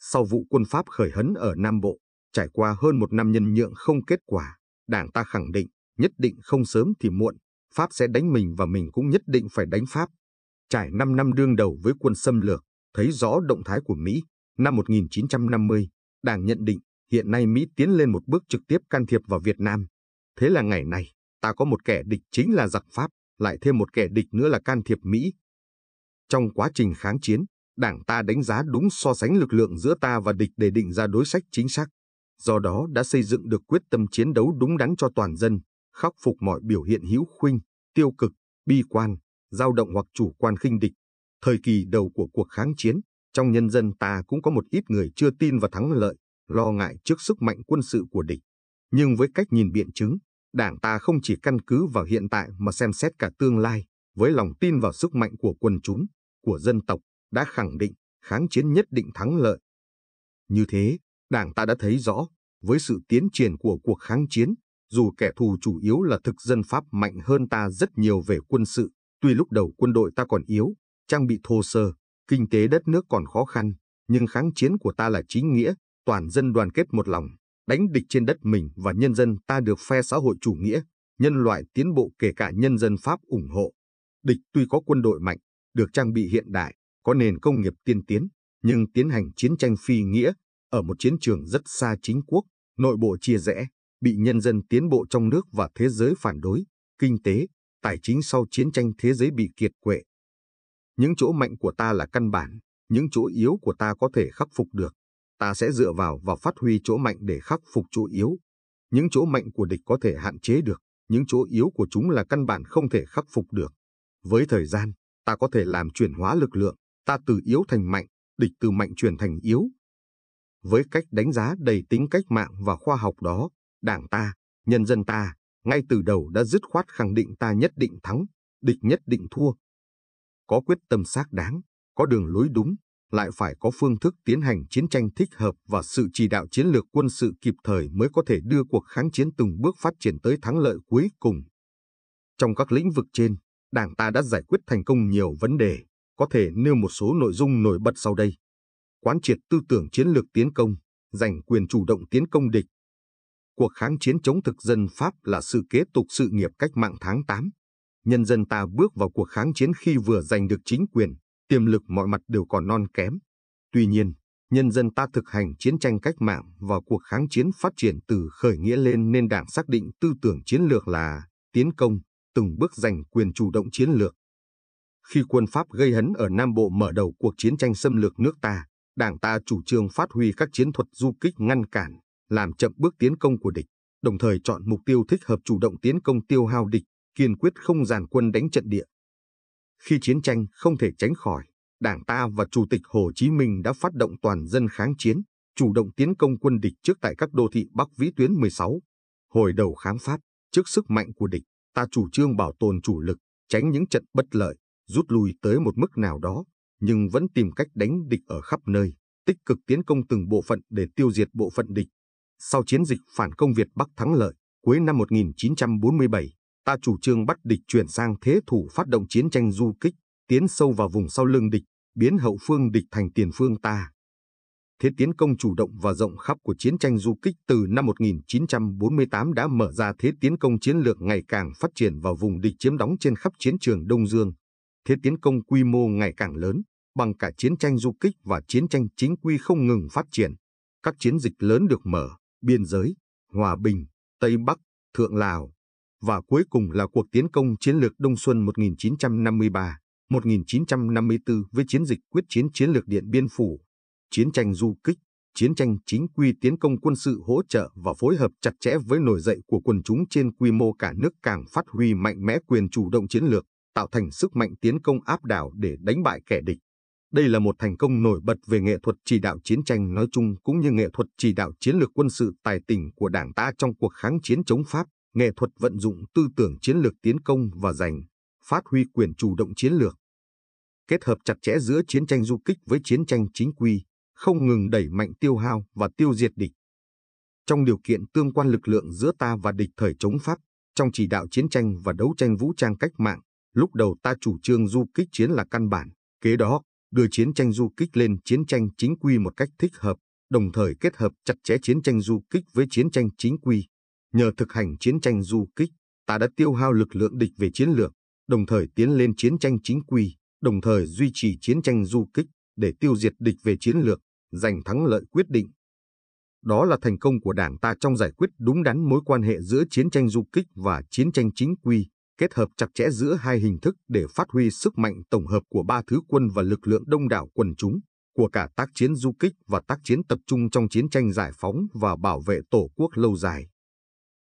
Sau vụ quân Pháp khởi hấn ở Nam Bộ, trải qua hơn một năm nhân nhượng không kết quả, Đảng ta khẳng định nhất định không sớm thì muộn, Pháp sẽ đánh mình và mình cũng nhất định phải đánh Pháp. Trải 5 năm đương đầu với quân xâm lược, thấy rõ động thái của Mỹ, năm 1950, Đảng nhận định hiện nay Mỹ tiến lên một bước trực tiếp can thiệp vào Việt Nam. Thế là ngày này, ta có một kẻ địch chính là giặc Pháp, lại thêm một kẻ địch nữa là can thiệp Mỹ. Trong quá trình kháng chiến, đảng ta đánh giá đúng so sánh lực lượng giữa ta và địch để định ra đối sách chính xác, do đó đã xây dựng được quyết tâm chiến đấu đúng đắn cho toàn dân, khắc phục mọi biểu hiện hữu khuynh, tiêu cực, bi quan, dao động hoặc chủ quan khinh địch. Thời kỳ đầu của cuộc kháng chiến, trong nhân dân ta cũng có một ít người chưa tin vào thắng lợi, lo ngại trước sức mạnh quân sự của địch. Nhưng với cách nhìn biện chứng, Đảng ta không chỉ căn cứ vào hiện tại mà xem xét cả tương lai, với lòng tin vào sức mạnh của quần chúng, của dân tộc, đã khẳng định kháng chiến nhất định thắng lợi. Như thế, đảng ta đã thấy rõ, với sự tiến triển của cuộc kháng chiến, dù kẻ thù chủ yếu là thực dân Pháp mạnh hơn ta rất nhiều về quân sự, tuy lúc đầu quân đội ta còn yếu, trang bị thô sơ, kinh tế đất nước còn khó khăn, nhưng kháng chiến của ta là chính nghĩa, toàn dân đoàn kết một lòng, đánh địch trên đất mình và nhân dân ta được phe xã hội chủ nghĩa, nhân loại tiến bộ kể cả nhân dân Pháp ủng hộ. Địch tuy có quân đội mạnh, được trang bị hiện đại, có nền công nghiệp tiên tiến, nhưng tiến hành chiến tranh phi nghĩa ở một chiến trường rất xa chính quốc, nội bộ chia rẽ, bị nhân dân tiến bộ trong nước và thế giới phản đối, kinh tế, tài chính sau chiến tranh thế giới bị kiệt quệ. Những chỗ mạnh của ta là căn bản, những chỗ yếu của ta có thể khắc phục được ta sẽ dựa vào và phát huy chỗ mạnh để khắc phục chỗ yếu. Những chỗ mạnh của địch có thể hạn chế được, những chỗ yếu của chúng là căn bản không thể khắc phục được. Với thời gian, ta có thể làm chuyển hóa lực lượng, ta từ yếu thành mạnh, địch từ mạnh chuyển thành yếu. Với cách đánh giá đầy tính cách mạng và khoa học đó, đảng ta, nhân dân ta, ngay từ đầu đã dứt khoát khẳng định ta nhất định thắng, địch nhất định thua. Có quyết tâm xác đáng, có đường lối đúng, lại phải có phương thức tiến hành chiến tranh thích hợp và sự chỉ đạo chiến lược quân sự kịp thời mới có thể đưa cuộc kháng chiến từng bước phát triển tới thắng lợi cuối cùng. Trong các lĩnh vực trên, Đảng ta đã giải quyết thành công nhiều vấn đề, có thể nêu một số nội dung nổi bật sau đây. Quán triệt tư tưởng chiến lược tiến công, giành quyền chủ động tiến công địch. Cuộc kháng chiến chống thực dân Pháp là sự kế tục sự nghiệp cách mạng tháng 8. Nhân dân ta bước vào cuộc kháng chiến khi vừa giành được chính quyền, tiềm lực mọi mặt đều còn non kém. Tuy nhiên, nhân dân ta thực hành chiến tranh cách mạng và cuộc kháng chiến phát triển từ khởi nghĩa lên nên đảng xác định tư tưởng chiến lược là tiến công, từng bước giành quyền chủ động chiến lược. Khi quân Pháp gây hấn ở Nam Bộ mở đầu cuộc chiến tranh xâm lược nước ta, đảng ta chủ trương phát huy các chiến thuật du kích ngăn cản, làm chậm bước tiến công của địch, đồng thời chọn mục tiêu thích hợp chủ động tiến công tiêu hao địch, kiên quyết không giàn quân đánh trận địa khi chiến tranh không thể tránh khỏi, Đảng ta và Chủ tịch Hồ Chí Minh đã phát động toàn dân kháng chiến, chủ động tiến công quân địch trước tại các đô thị Bắc Vĩ tuyến 16. Hồi đầu kháng phát, trước sức mạnh của địch, ta chủ trương bảo tồn chủ lực, tránh những trận bất lợi, rút lui tới một mức nào đó, nhưng vẫn tìm cách đánh địch ở khắp nơi, tích cực tiến công từng bộ phận để tiêu diệt bộ phận địch. Sau chiến dịch phản công Việt Bắc thắng lợi, cuối năm 1947, ta chủ trương bắt địch chuyển sang thế thủ phát động chiến tranh du kích, tiến sâu vào vùng sau lưng địch, biến hậu phương địch thành tiền phương ta. Thế tiến công chủ động và rộng khắp của chiến tranh du kích từ năm 1948 đã mở ra thế tiến công chiến lược ngày càng phát triển vào vùng địch chiếm đóng trên khắp chiến trường Đông Dương. Thế tiến công quy mô ngày càng lớn, bằng cả chiến tranh du kích và chiến tranh chính quy không ngừng phát triển. Các chiến dịch lớn được mở, biên giới, Hòa Bình, Tây Bắc, Thượng Lào, và cuối cùng là cuộc tiến công chiến lược Đông Xuân 1953. 1954 với chiến dịch quyết chiến chiến lược Điện Biên Phủ, chiến tranh du kích, chiến tranh chính quy tiến công quân sự hỗ trợ và phối hợp chặt chẽ với nổi dậy của quần chúng trên quy mô cả nước càng phát huy mạnh mẽ quyền chủ động chiến lược, tạo thành sức mạnh tiến công áp đảo để đánh bại kẻ địch. Đây là một thành công nổi bật về nghệ thuật chỉ đạo chiến tranh nói chung cũng như nghệ thuật chỉ đạo chiến lược quân sự tài tình của Đảng ta trong cuộc kháng chiến chống Pháp nghệ thuật vận dụng tư tưởng chiến lược tiến công và giành, phát huy quyền chủ động chiến lược. Kết hợp chặt chẽ giữa chiến tranh du kích với chiến tranh chính quy, không ngừng đẩy mạnh tiêu hao và tiêu diệt địch. Trong điều kiện tương quan lực lượng giữa ta và địch thời chống Pháp, trong chỉ đạo chiến tranh và đấu tranh vũ trang cách mạng, lúc đầu ta chủ trương du kích chiến là căn bản, kế đó đưa chiến tranh du kích lên chiến tranh chính quy một cách thích hợp, đồng thời kết hợp chặt chẽ chiến tranh du kích với chiến tranh chính quy, Nhờ thực hành chiến tranh du kích, ta đã tiêu hao lực lượng địch về chiến lược, đồng thời tiến lên chiến tranh chính quy, đồng thời duy trì chiến tranh du kích để tiêu diệt địch về chiến lược, giành thắng lợi quyết định. Đó là thành công của Đảng ta trong giải quyết đúng đắn mối quan hệ giữa chiến tranh du kích và chiến tranh chính quy, kết hợp chặt chẽ giữa hai hình thức để phát huy sức mạnh tổng hợp của ba thứ quân và lực lượng đông đảo quần chúng, của cả tác chiến du kích và tác chiến tập trung trong chiến tranh giải phóng và bảo vệ Tổ quốc lâu dài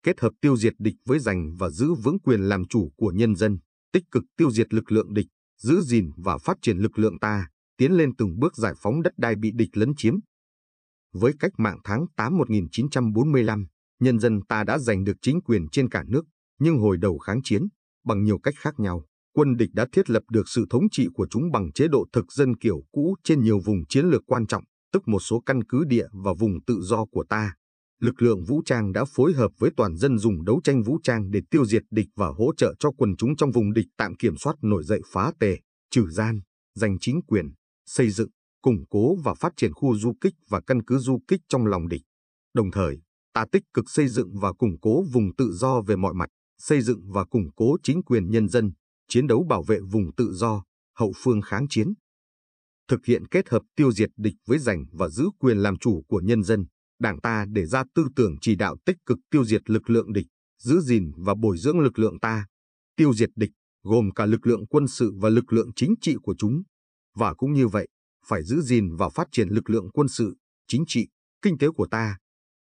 kết hợp tiêu diệt địch với giành và giữ vững quyền làm chủ của nhân dân, tích cực tiêu diệt lực lượng địch, giữ gìn và phát triển lực lượng ta, tiến lên từng bước giải phóng đất đai bị địch lấn chiếm. Với cách mạng tháng 8 1945, nhân dân ta đã giành được chính quyền trên cả nước, nhưng hồi đầu kháng chiến, bằng nhiều cách khác nhau, quân địch đã thiết lập được sự thống trị của chúng bằng chế độ thực dân kiểu cũ trên nhiều vùng chiến lược quan trọng, tức một số căn cứ địa và vùng tự do của ta, lực lượng vũ trang đã phối hợp với toàn dân dùng đấu tranh vũ trang để tiêu diệt địch và hỗ trợ cho quần chúng trong vùng địch tạm kiểm soát nổi dậy phá tề, trừ gian, giành chính quyền, xây dựng, củng cố và phát triển khu du kích và căn cứ du kích trong lòng địch. Đồng thời, ta tích cực xây dựng và củng cố vùng tự do về mọi mặt, xây dựng và củng cố chính quyền nhân dân, chiến đấu bảo vệ vùng tự do, hậu phương kháng chiến. Thực hiện kết hợp tiêu diệt địch với giành và giữ quyền làm chủ của nhân dân Đảng ta để ra tư tưởng chỉ đạo tích cực tiêu diệt lực lượng địch, giữ gìn và bồi dưỡng lực lượng ta. Tiêu diệt địch gồm cả lực lượng quân sự và lực lượng chính trị của chúng. Và cũng như vậy, phải giữ gìn và phát triển lực lượng quân sự, chính trị, kinh tế của ta.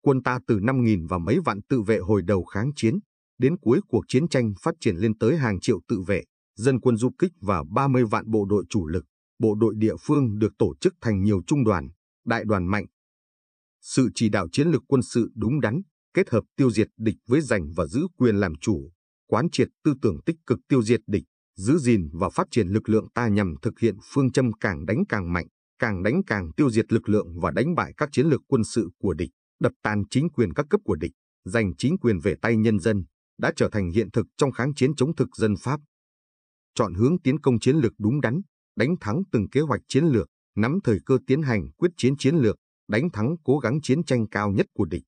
Quân ta từ 5.000 và mấy vạn tự vệ hồi đầu kháng chiến, đến cuối cuộc chiến tranh phát triển lên tới hàng triệu tự vệ, dân quân du kích và 30 vạn bộ đội chủ lực. Bộ đội địa phương được tổ chức thành nhiều trung đoàn, đại đoàn mạnh, sự chỉ đạo chiến lược quân sự đúng đắn, kết hợp tiêu diệt địch với giành và giữ quyền làm chủ, quán triệt tư tưởng tích cực tiêu diệt địch, giữ gìn và phát triển lực lượng ta nhằm thực hiện phương châm càng đánh càng mạnh, càng đánh càng tiêu diệt lực lượng và đánh bại các chiến lược quân sự của địch, đập tan chính quyền các cấp của địch, giành chính quyền về tay nhân dân, đã trở thành hiện thực trong kháng chiến chống thực dân Pháp. Chọn hướng tiến công chiến lược đúng đắn, đánh thắng từng kế hoạch chiến lược, nắm thời cơ tiến hành quyết chiến chiến lược, đánh thắng cố gắng chiến tranh cao nhất của địch.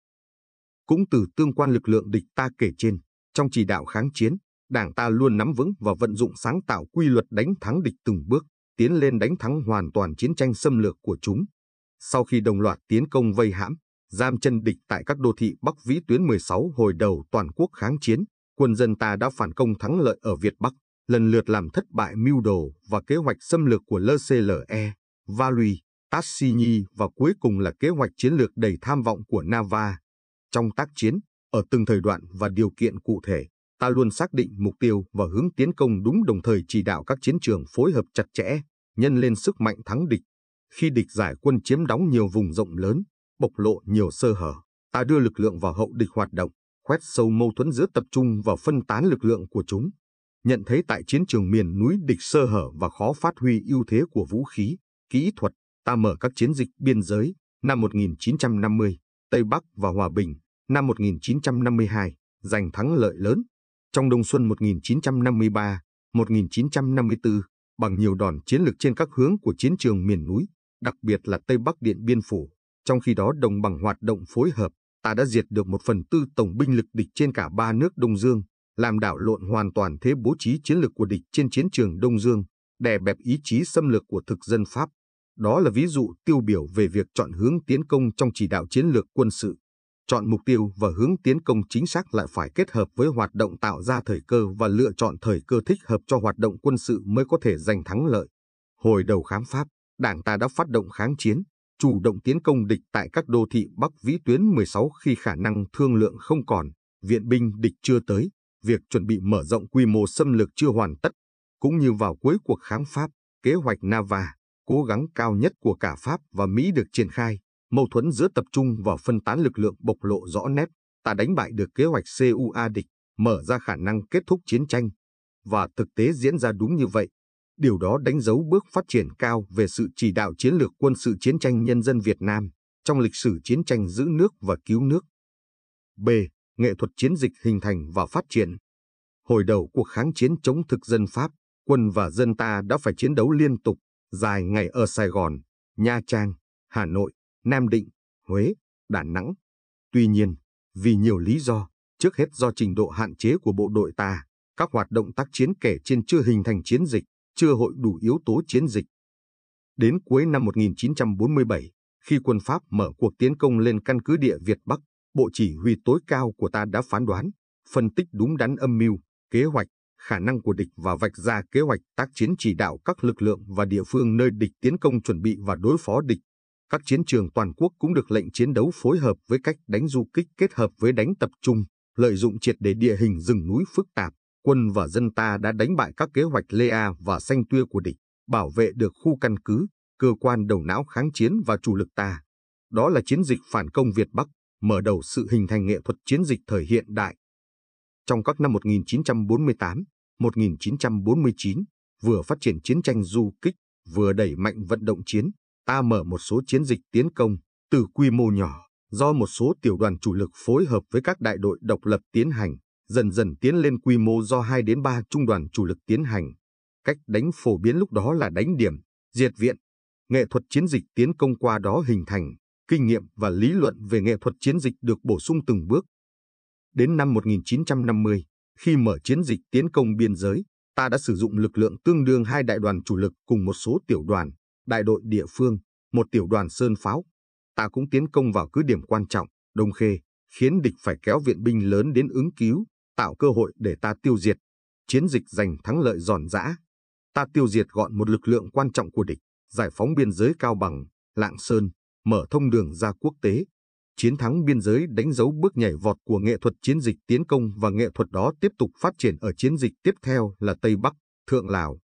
Cũng từ tương quan lực lượng địch ta kể trên, trong chỉ đạo kháng chiến, đảng ta luôn nắm vững và vận dụng sáng tạo quy luật đánh thắng địch từng bước, tiến lên đánh thắng hoàn toàn chiến tranh xâm lược của chúng. Sau khi đồng loạt tiến công vây hãm, giam chân địch tại các đô thị Bắc Vĩ tuyến 16 hồi đầu toàn quốc kháng chiến, quân dân ta đã phản công thắng lợi ở Việt Bắc, lần lượt làm thất bại mưu đồ và kế hoạch xâm lược của LCLE, Valuy. Tassini và cuối cùng là kế hoạch chiến lược đầy tham vọng của Nava. Trong tác chiến, ở từng thời đoạn và điều kiện cụ thể, ta luôn xác định mục tiêu và hướng tiến công đúng đồng thời chỉ đạo các chiến trường phối hợp chặt chẽ, nhân lên sức mạnh thắng địch. Khi địch giải quân chiếm đóng nhiều vùng rộng lớn, bộc lộ nhiều sơ hở, ta đưa lực lượng vào hậu địch hoạt động, khoét sâu mâu thuẫn giữa tập trung và phân tán lực lượng của chúng. Nhận thấy tại chiến trường miền núi địch sơ hở và khó phát huy ưu thế của vũ khí, kỹ thuật, ta mở các chiến dịch biên giới năm 1950, Tây Bắc và Hòa Bình năm 1952, giành thắng lợi lớn. Trong đông xuân 1953, 1954, bằng nhiều đòn chiến lược trên các hướng của chiến trường miền núi, đặc biệt là Tây Bắc Điện Biên Phủ, trong khi đó đồng bằng hoạt động phối hợp, ta đã diệt được một phần tư tổng binh lực địch trên cả ba nước Đông Dương, làm đảo lộn hoàn toàn thế bố trí chiến lược của địch trên chiến trường Đông Dương, đè bẹp ý chí xâm lược của thực dân Pháp. Đó là ví dụ tiêu biểu về việc chọn hướng tiến công trong chỉ đạo chiến lược quân sự. Chọn mục tiêu và hướng tiến công chính xác lại phải kết hợp với hoạt động tạo ra thời cơ và lựa chọn thời cơ thích hợp cho hoạt động quân sự mới có thể giành thắng lợi. Hồi đầu khám Pháp, Đảng ta đã phát động kháng chiến, chủ động tiến công địch tại các đô thị Bắc Vĩ tuyến 16 khi khả năng thương lượng không còn, viện binh địch chưa tới, việc chuẩn bị mở rộng quy mô xâm lược chưa hoàn tất, cũng như vào cuối cuộc kháng Pháp, kế hoạch Nava cố gắng cao nhất của cả Pháp và Mỹ được triển khai, mâu thuẫn giữa tập trung và phân tán lực lượng bộc lộ rõ nét, ta đánh bại được kế hoạch CUA địch, mở ra khả năng kết thúc chiến tranh. Và thực tế diễn ra đúng như vậy. Điều đó đánh dấu bước phát triển cao về sự chỉ đạo chiến lược quân sự chiến tranh nhân dân Việt Nam trong lịch sử chiến tranh giữ nước và cứu nước. B. Nghệ thuật chiến dịch hình thành và phát triển Hồi đầu cuộc kháng chiến chống thực dân Pháp, quân và dân ta đã phải chiến đấu liên tục dài ngày ở Sài Gòn, Nha Trang, Hà Nội, Nam Định, Huế, Đà Nẵng. Tuy nhiên, vì nhiều lý do, trước hết do trình độ hạn chế của bộ đội ta, các hoạt động tác chiến kể trên chưa hình thành chiến dịch, chưa hội đủ yếu tố chiến dịch. Đến cuối năm 1947, khi quân Pháp mở cuộc tiến công lên căn cứ địa Việt Bắc, Bộ Chỉ huy tối cao của ta đã phán đoán, phân tích đúng đắn âm mưu, kế hoạch, khả năng của địch và vạch ra kế hoạch tác chiến chỉ đạo các lực lượng và địa phương nơi địch tiến công chuẩn bị và đối phó địch. Các chiến trường toàn quốc cũng được lệnh chiến đấu phối hợp với cách đánh du kích kết hợp với đánh tập trung, lợi dụng triệt để địa hình rừng núi phức tạp, quân và dân ta đã đánh bại các kế hoạch Lê A và Xanh Tuya của địch, bảo vệ được khu căn cứ, cơ quan đầu não kháng chiến và chủ lực ta. Đó là chiến dịch phản công Việt Bắc, mở đầu sự hình thành nghệ thuật chiến dịch thời hiện đại. Trong các năm 1948, 1949, vừa phát triển chiến tranh du kích, vừa đẩy mạnh vận động chiến, ta mở một số chiến dịch tiến công, từ quy mô nhỏ, do một số tiểu đoàn chủ lực phối hợp với các đại đội độc lập tiến hành, dần dần tiến lên quy mô do 2 đến 3 trung đoàn chủ lực tiến hành. Cách đánh phổ biến lúc đó là đánh điểm, diệt viện. Nghệ thuật chiến dịch tiến công qua đó hình thành, kinh nghiệm và lý luận về nghệ thuật chiến dịch được bổ sung từng bước. Đến năm 1950, khi mở chiến dịch tiến công biên giới, ta đã sử dụng lực lượng tương đương hai đại đoàn chủ lực cùng một số tiểu đoàn, đại đội địa phương, một tiểu đoàn sơn pháo. Ta cũng tiến công vào cứ điểm quan trọng, Đông Khê, khiến địch phải kéo viện binh lớn đến ứng cứu, tạo cơ hội để ta tiêu diệt. Chiến dịch giành thắng lợi giòn giã. Ta tiêu diệt gọn một lực lượng quan trọng của địch, giải phóng biên giới Cao Bằng, Lạng Sơn, mở thông đường ra quốc tế, Chiến thắng biên giới đánh dấu bước nhảy vọt của nghệ thuật chiến dịch tiến công và nghệ thuật đó tiếp tục phát triển ở chiến dịch tiếp theo là Tây Bắc, Thượng Lào.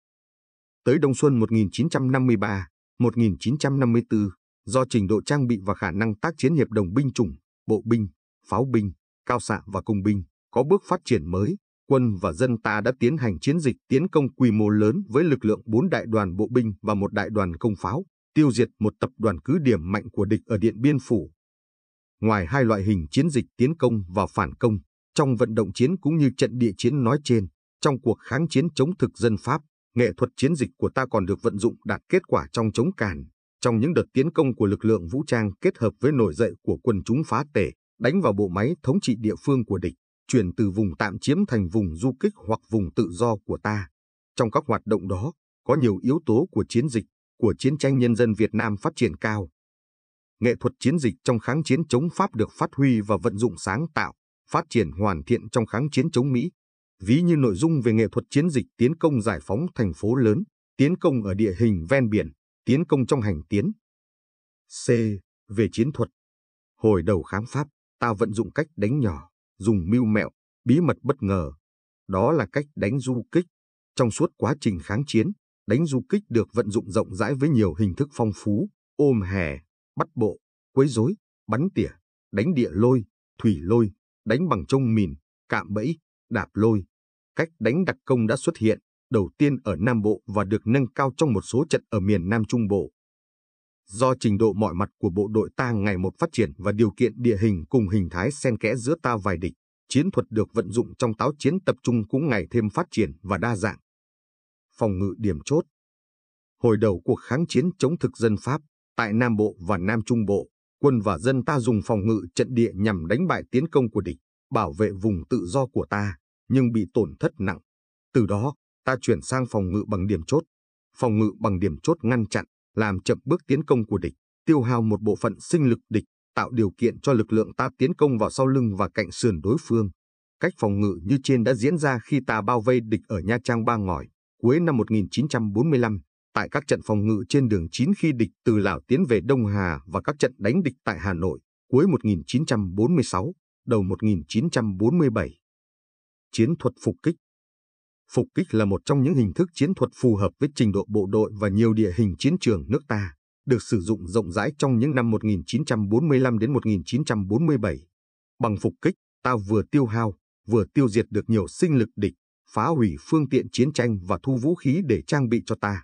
Tới Đông Xuân 1953, 1954, do trình độ trang bị và khả năng tác chiến hiệp đồng binh chủng, bộ binh, pháo binh, cao xạ và công binh có bước phát triển mới, quân và dân ta đã tiến hành chiến dịch tiến công quy mô lớn với lực lượng 4 đại đoàn bộ binh và một đại đoàn công pháo, tiêu diệt một tập đoàn cứ điểm mạnh của địch ở Điện Biên Phủ, Ngoài hai loại hình chiến dịch tiến công và phản công, trong vận động chiến cũng như trận địa chiến nói trên, trong cuộc kháng chiến chống thực dân Pháp, nghệ thuật chiến dịch của ta còn được vận dụng đạt kết quả trong chống cản, trong những đợt tiến công của lực lượng vũ trang kết hợp với nổi dậy của quân chúng phá tể, đánh vào bộ máy thống trị địa phương của địch, chuyển từ vùng tạm chiếm thành vùng du kích hoặc vùng tự do của ta. Trong các hoạt động đó, có nhiều yếu tố của chiến dịch, của chiến tranh nhân dân Việt Nam phát triển cao, nghệ thuật chiến dịch trong kháng chiến chống Pháp được phát huy và vận dụng sáng tạo, phát triển hoàn thiện trong kháng chiến chống Mỹ. Ví như nội dung về nghệ thuật chiến dịch tiến công giải phóng thành phố lớn, tiến công ở địa hình ven biển, tiến công trong hành tiến. C. Về chiến thuật. Hồi đầu kháng Pháp, ta vận dụng cách đánh nhỏ, dùng mưu mẹo, bí mật bất ngờ. Đó là cách đánh du kích. Trong suốt quá trình kháng chiến, đánh du kích được vận dụng rộng rãi với nhiều hình thức phong phú, ôm hè, bắt bộ, quấy rối, bắn tỉa, đánh địa lôi, thủy lôi, đánh bằng trông mìn, cạm bẫy, đạp lôi. Cách đánh đặc công đã xuất hiện đầu tiên ở Nam Bộ và được nâng cao trong một số trận ở miền Nam Trung Bộ. Do trình độ mọi mặt của bộ đội ta ngày một phát triển và điều kiện địa hình cùng hình thái xen kẽ giữa ta vài địch, chiến thuật được vận dụng trong táo chiến tập trung cũng ngày thêm phát triển và đa dạng. Phòng ngự điểm chốt Hồi đầu cuộc kháng chiến chống thực dân Pháp, Tại Nam Bộ và Nam Trung Bộ, quân và dân ta dùng phòng ngự trận địa nhằm đánh bại tiến công của địch, bảo vệ vùng tự do của ta, nhưng bị tổn thất nặng. Từ đó, ta chuyển sang phòng ngự bằng điểm chốt. Phòng ngự bằng điểm chốt ngăn chặn, làm chậm bước tiến công của địch, tiêu hao một bộ phận sinh lực địch, tạo điều kiện cho lực lượng ta tiến công vào sau lưng và cạnh sườn đối phương. Cách phòng ngự như trên đã diễn ra khi ta bao vây địch ở Nha Trang Ba Ngòi, cuối năm 1945, tại các trận phòng ngự trên đường 9 khi địch từ Lào tiến về Đông Hà và các trận đánh địch tại Hà Nội cuối 1946, đầu 1947. Chiến thuật phục kích Phục kích là một trong những hình thức chiến thuật phù hợp với trình độ bộ đội và nhiều địa hình chiến trường nước ta, được sử dụng rộng rãi trong những năm 1945 đến 1947. Bằng phục kích, ta vừa tiêu hao, vừa tiêu diệt được nhiều sinh lực địch, phá hủy phương tiện chiến tranh và thu vũ khí để trang bị cho ta.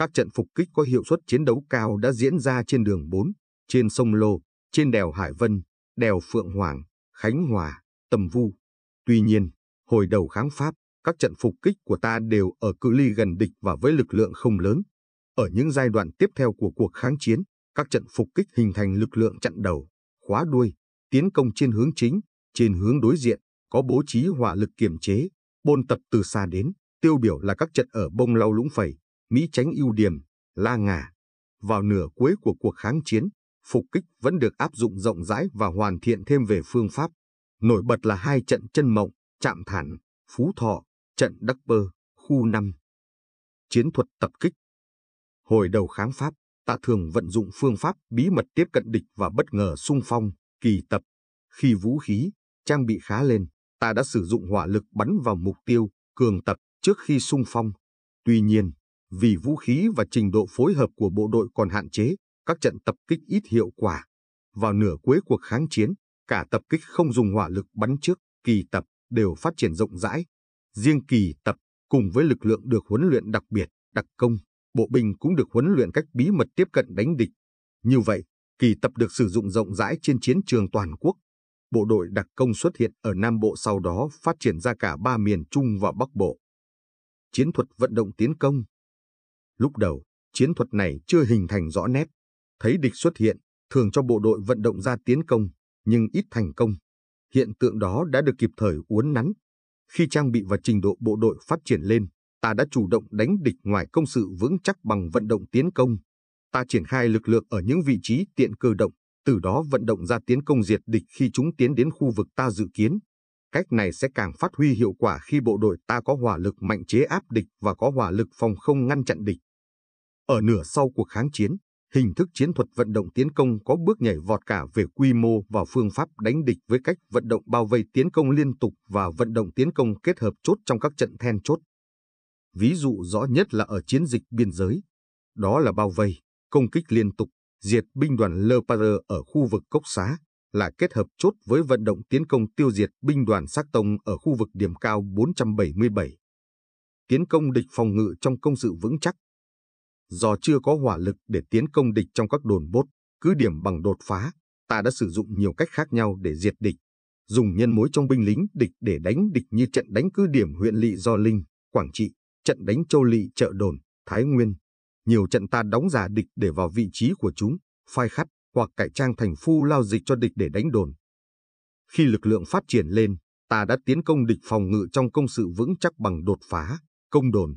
Các trận phục kích có hiệu suất chiến đấu cao đã diễn ra trên đường 4, trên sông Lô, trên đèo Hải Vân, đèo Phượng Hoàng, Khánh Hòa, Tầm Vu. Tuy nhiên, hồi đầu kháng Pháp, các trận phục kích của ta đều ở cự ly gần địch và với lực lượng không lớn. Ở những giai đoạn tiếp theo của cuộc kháng chiến, các trận phục kích hình thành lực lượng chặn đầu, khóa đuôi, tiến công trên hướng chính, trên hướng đối diện, có bố trí hỏa lực kiềm chế, bôn tập từ xa đến, tiêu biểu là các trận ở Bông Lau Lũng Phẩy, Mỹ tránh ưu điểm, la ngả. Vào nửa cuối của cuộc kháng chiến, phục kích vẫn được áp dụng rộng rãi và hoàn thiện thêm về phương pháp. Nổi bật là hai trận chân mộng, chạm thản, phú thọ, trận đắc bơ, khu 5. Chiến thuật tập kích Hồi đầu kháng Pháp, ta thường vận dụng phương pháp bí mật tiếp cận địch và bất ngờ sung phong, kỳ tập. Khi vũ khí, trang bị khá lên, ta đã sử dụng hỏa lực bắn vào mục tiêu, cường tập trước khi sung phong. Tuy nhiên, vì vũ khí và trình độ phối hợp của bộ đội còn hạn chế, các trận tập kích ít hiệu quả. Vào nửa cuối cuộc kháng chiến, cả tập kích không dùng hỏa lực bắn trước, kỳ tập đều phát triển rộng rãi. Riêng kỳ tập cùng với lực lượng được huấn luyện đặc biệt, đặc công, bộ binh cũng được huấn luyện cách bí mật tiếp cận đánh địch. Như vậy, kỳ tập được sử dụng rộng rãi trên chiến trường toàn quốc. Bộ đội đặc công xuất hiện ở Nam Bộ sau đó phát triển ra cả ba miền Trung và Bắc Bộ. Chiến thuật vận động tiến công Lúc đầu, chiến thuật này chưa hình thành rõ nét. Thấy địch xuất hiện, thường cho bộ đội vận động ra tiến công, nhưng ít thành công. Hiện tượng đó đã được kịp thời uốn nắn. Khi trang bị và trình độ bộ đội phát triển lên, ta đã chủ động đánh địch ngoài công sự vững chắc bằng vận động tiến công. Ta triển khai lực lượng ở những vị trí tiện cơ động, từ đó vận động ra tiến công diệt địch khi chúng tiến đến khu vực ta dự kiến. Cách này sẽ càng phát huy hiệu quả khi bộ đội ta có hỏa lực mạnh chế áp địch và có hỏa lực phòng không ngăn chặn địch. Ở nửa sau cuộc kháng chiến, hình thức chiến thuật vận động tiến công có bước nhảy vọt cả về quy mô và phương pháp đánh địch với cách vận động bao vây tiến công liên tục và vận động tiến công kết hợp chốt trong các trận then chốt. Ví dụ rõ nhất là ở chiến dịch biên giới, đó là bao vây, công kích liên tục, diệt binh đoàn Le Parre ở khu vực Cốc Xá, là kết hợp chốt với vận động tiến công tiêu diệt binh đoàn Sắc Tông ở khu vực điểm cao 477. Tiến công địch phòng ngự trong công sự vững chắc, do chưa có hỏa lực để tiến công địch trong các đồn bốt, cứ điểm bằng đột phá, ta đã sử dụng nhiều cách khác nhau để diệt địch, dùng nhân mối trong binh lính địch để đánh địch như trận đánh cứ điểm huyện lỵ do Linh, Quảng Trị, trận đánh Châu Lỵ chợ đồn, Thái Nguyên. Nhiều trận ta đóng giả địch để vào vị trí của chúng, phai khắt hoặc cải trang thành phu lao dịch cho địch để đánh đồn. Khi lực lượng phát triển lên, ta đã tiến công địch phòng ngự trong công sự vững chắc bằng đột phá, công đồn,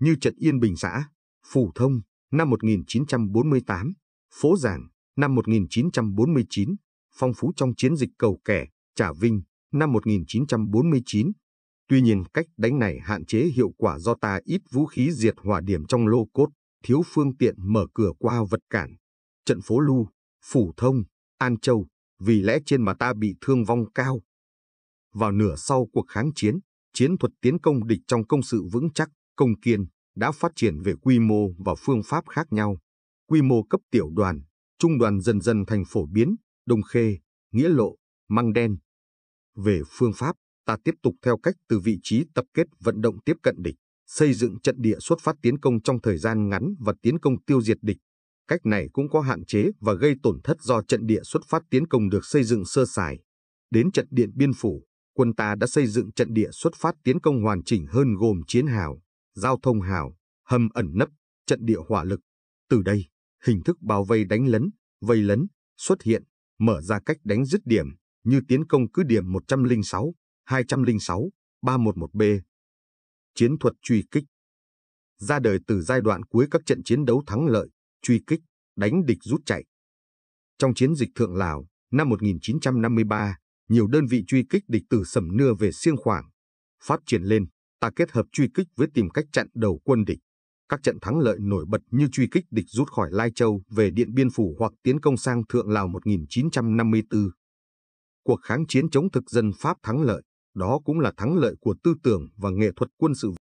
như trận Yên Bình xã, Phủ Thông, năm 1948, Phố Giảng, năm 1949, phong phú trong chiến dịch cầu kẻ, Trà Vinh, năm 1949. Tuy nhiên cách đánh này hạn chế hiệu quả do ta ít vũ khí diệt hỏa điểm trong lô cốt, thiếu phương tiện mở cửa qua vật cản. Trận phố Lu, Phủ Thông, An Châu, vì lẽ trên mà ta bị thương vong cao. Vào nửa sau cuộc kháng chiến, chiến thuật tiến công địch trong công sự vững chắc, công kiên, đã phát triển về quy mô và phương pháp khác nhau. Quy mô cấp tiểu đoàn, trung đoàn dần dần thành phổ biến, Đông Khê, Nghĩa Lộ, Măng Đen. Về phương pháp, ta tiếp tục theo cách từ vị trí tập kết vận động tiếp cận địch, xây dựng trận địa xuất phát tiến công trong thời gian ngắn và tiến công tiêu diệt địch. Cách này cũng có hạn chế và gây tổn thất do trận địa xuất phát tiến công được xây dựng sơ sài. Đến trận điện biên phủ, quân ta đã xây dựng trận địa xuất phát tiến công hoàn chỉnh hơn gồm chiến hào, giao thông hào, hầm ẩn nấp, trận địa hỏa lực. Từ đây, hình thức bao vây đánh lấn, vây lấn xuất hiện, mở ra cách đánh dứt điểm như tiến công cứ điểm 106, 206, 311B. Chiến thuật truy kích Ra đời từ giai đoạn cuối các trận chiến đấu thắng lợi, truy kích, đánh địch rút chạy. Trong chiến dịch Thượng Lào, năm 1953, nhiều đơn vị truy kích địch từ Sầm Nưa về Siêng Khoảng, phát triển lên ta kết hợp truy kích với tìm cách chặn đầu quân địch. Các trận thắng lợi nổi bật như truy kích địch rút khỏi Lai Châu về Điện Biên Phủ hoặc tiến công sang Thượng Lào 1954. Cuộc kháng chiến chống thực dân Pháp thắng lợi, đó cũng là thắng lợi của tư tưởng và nghệ thuật quân sự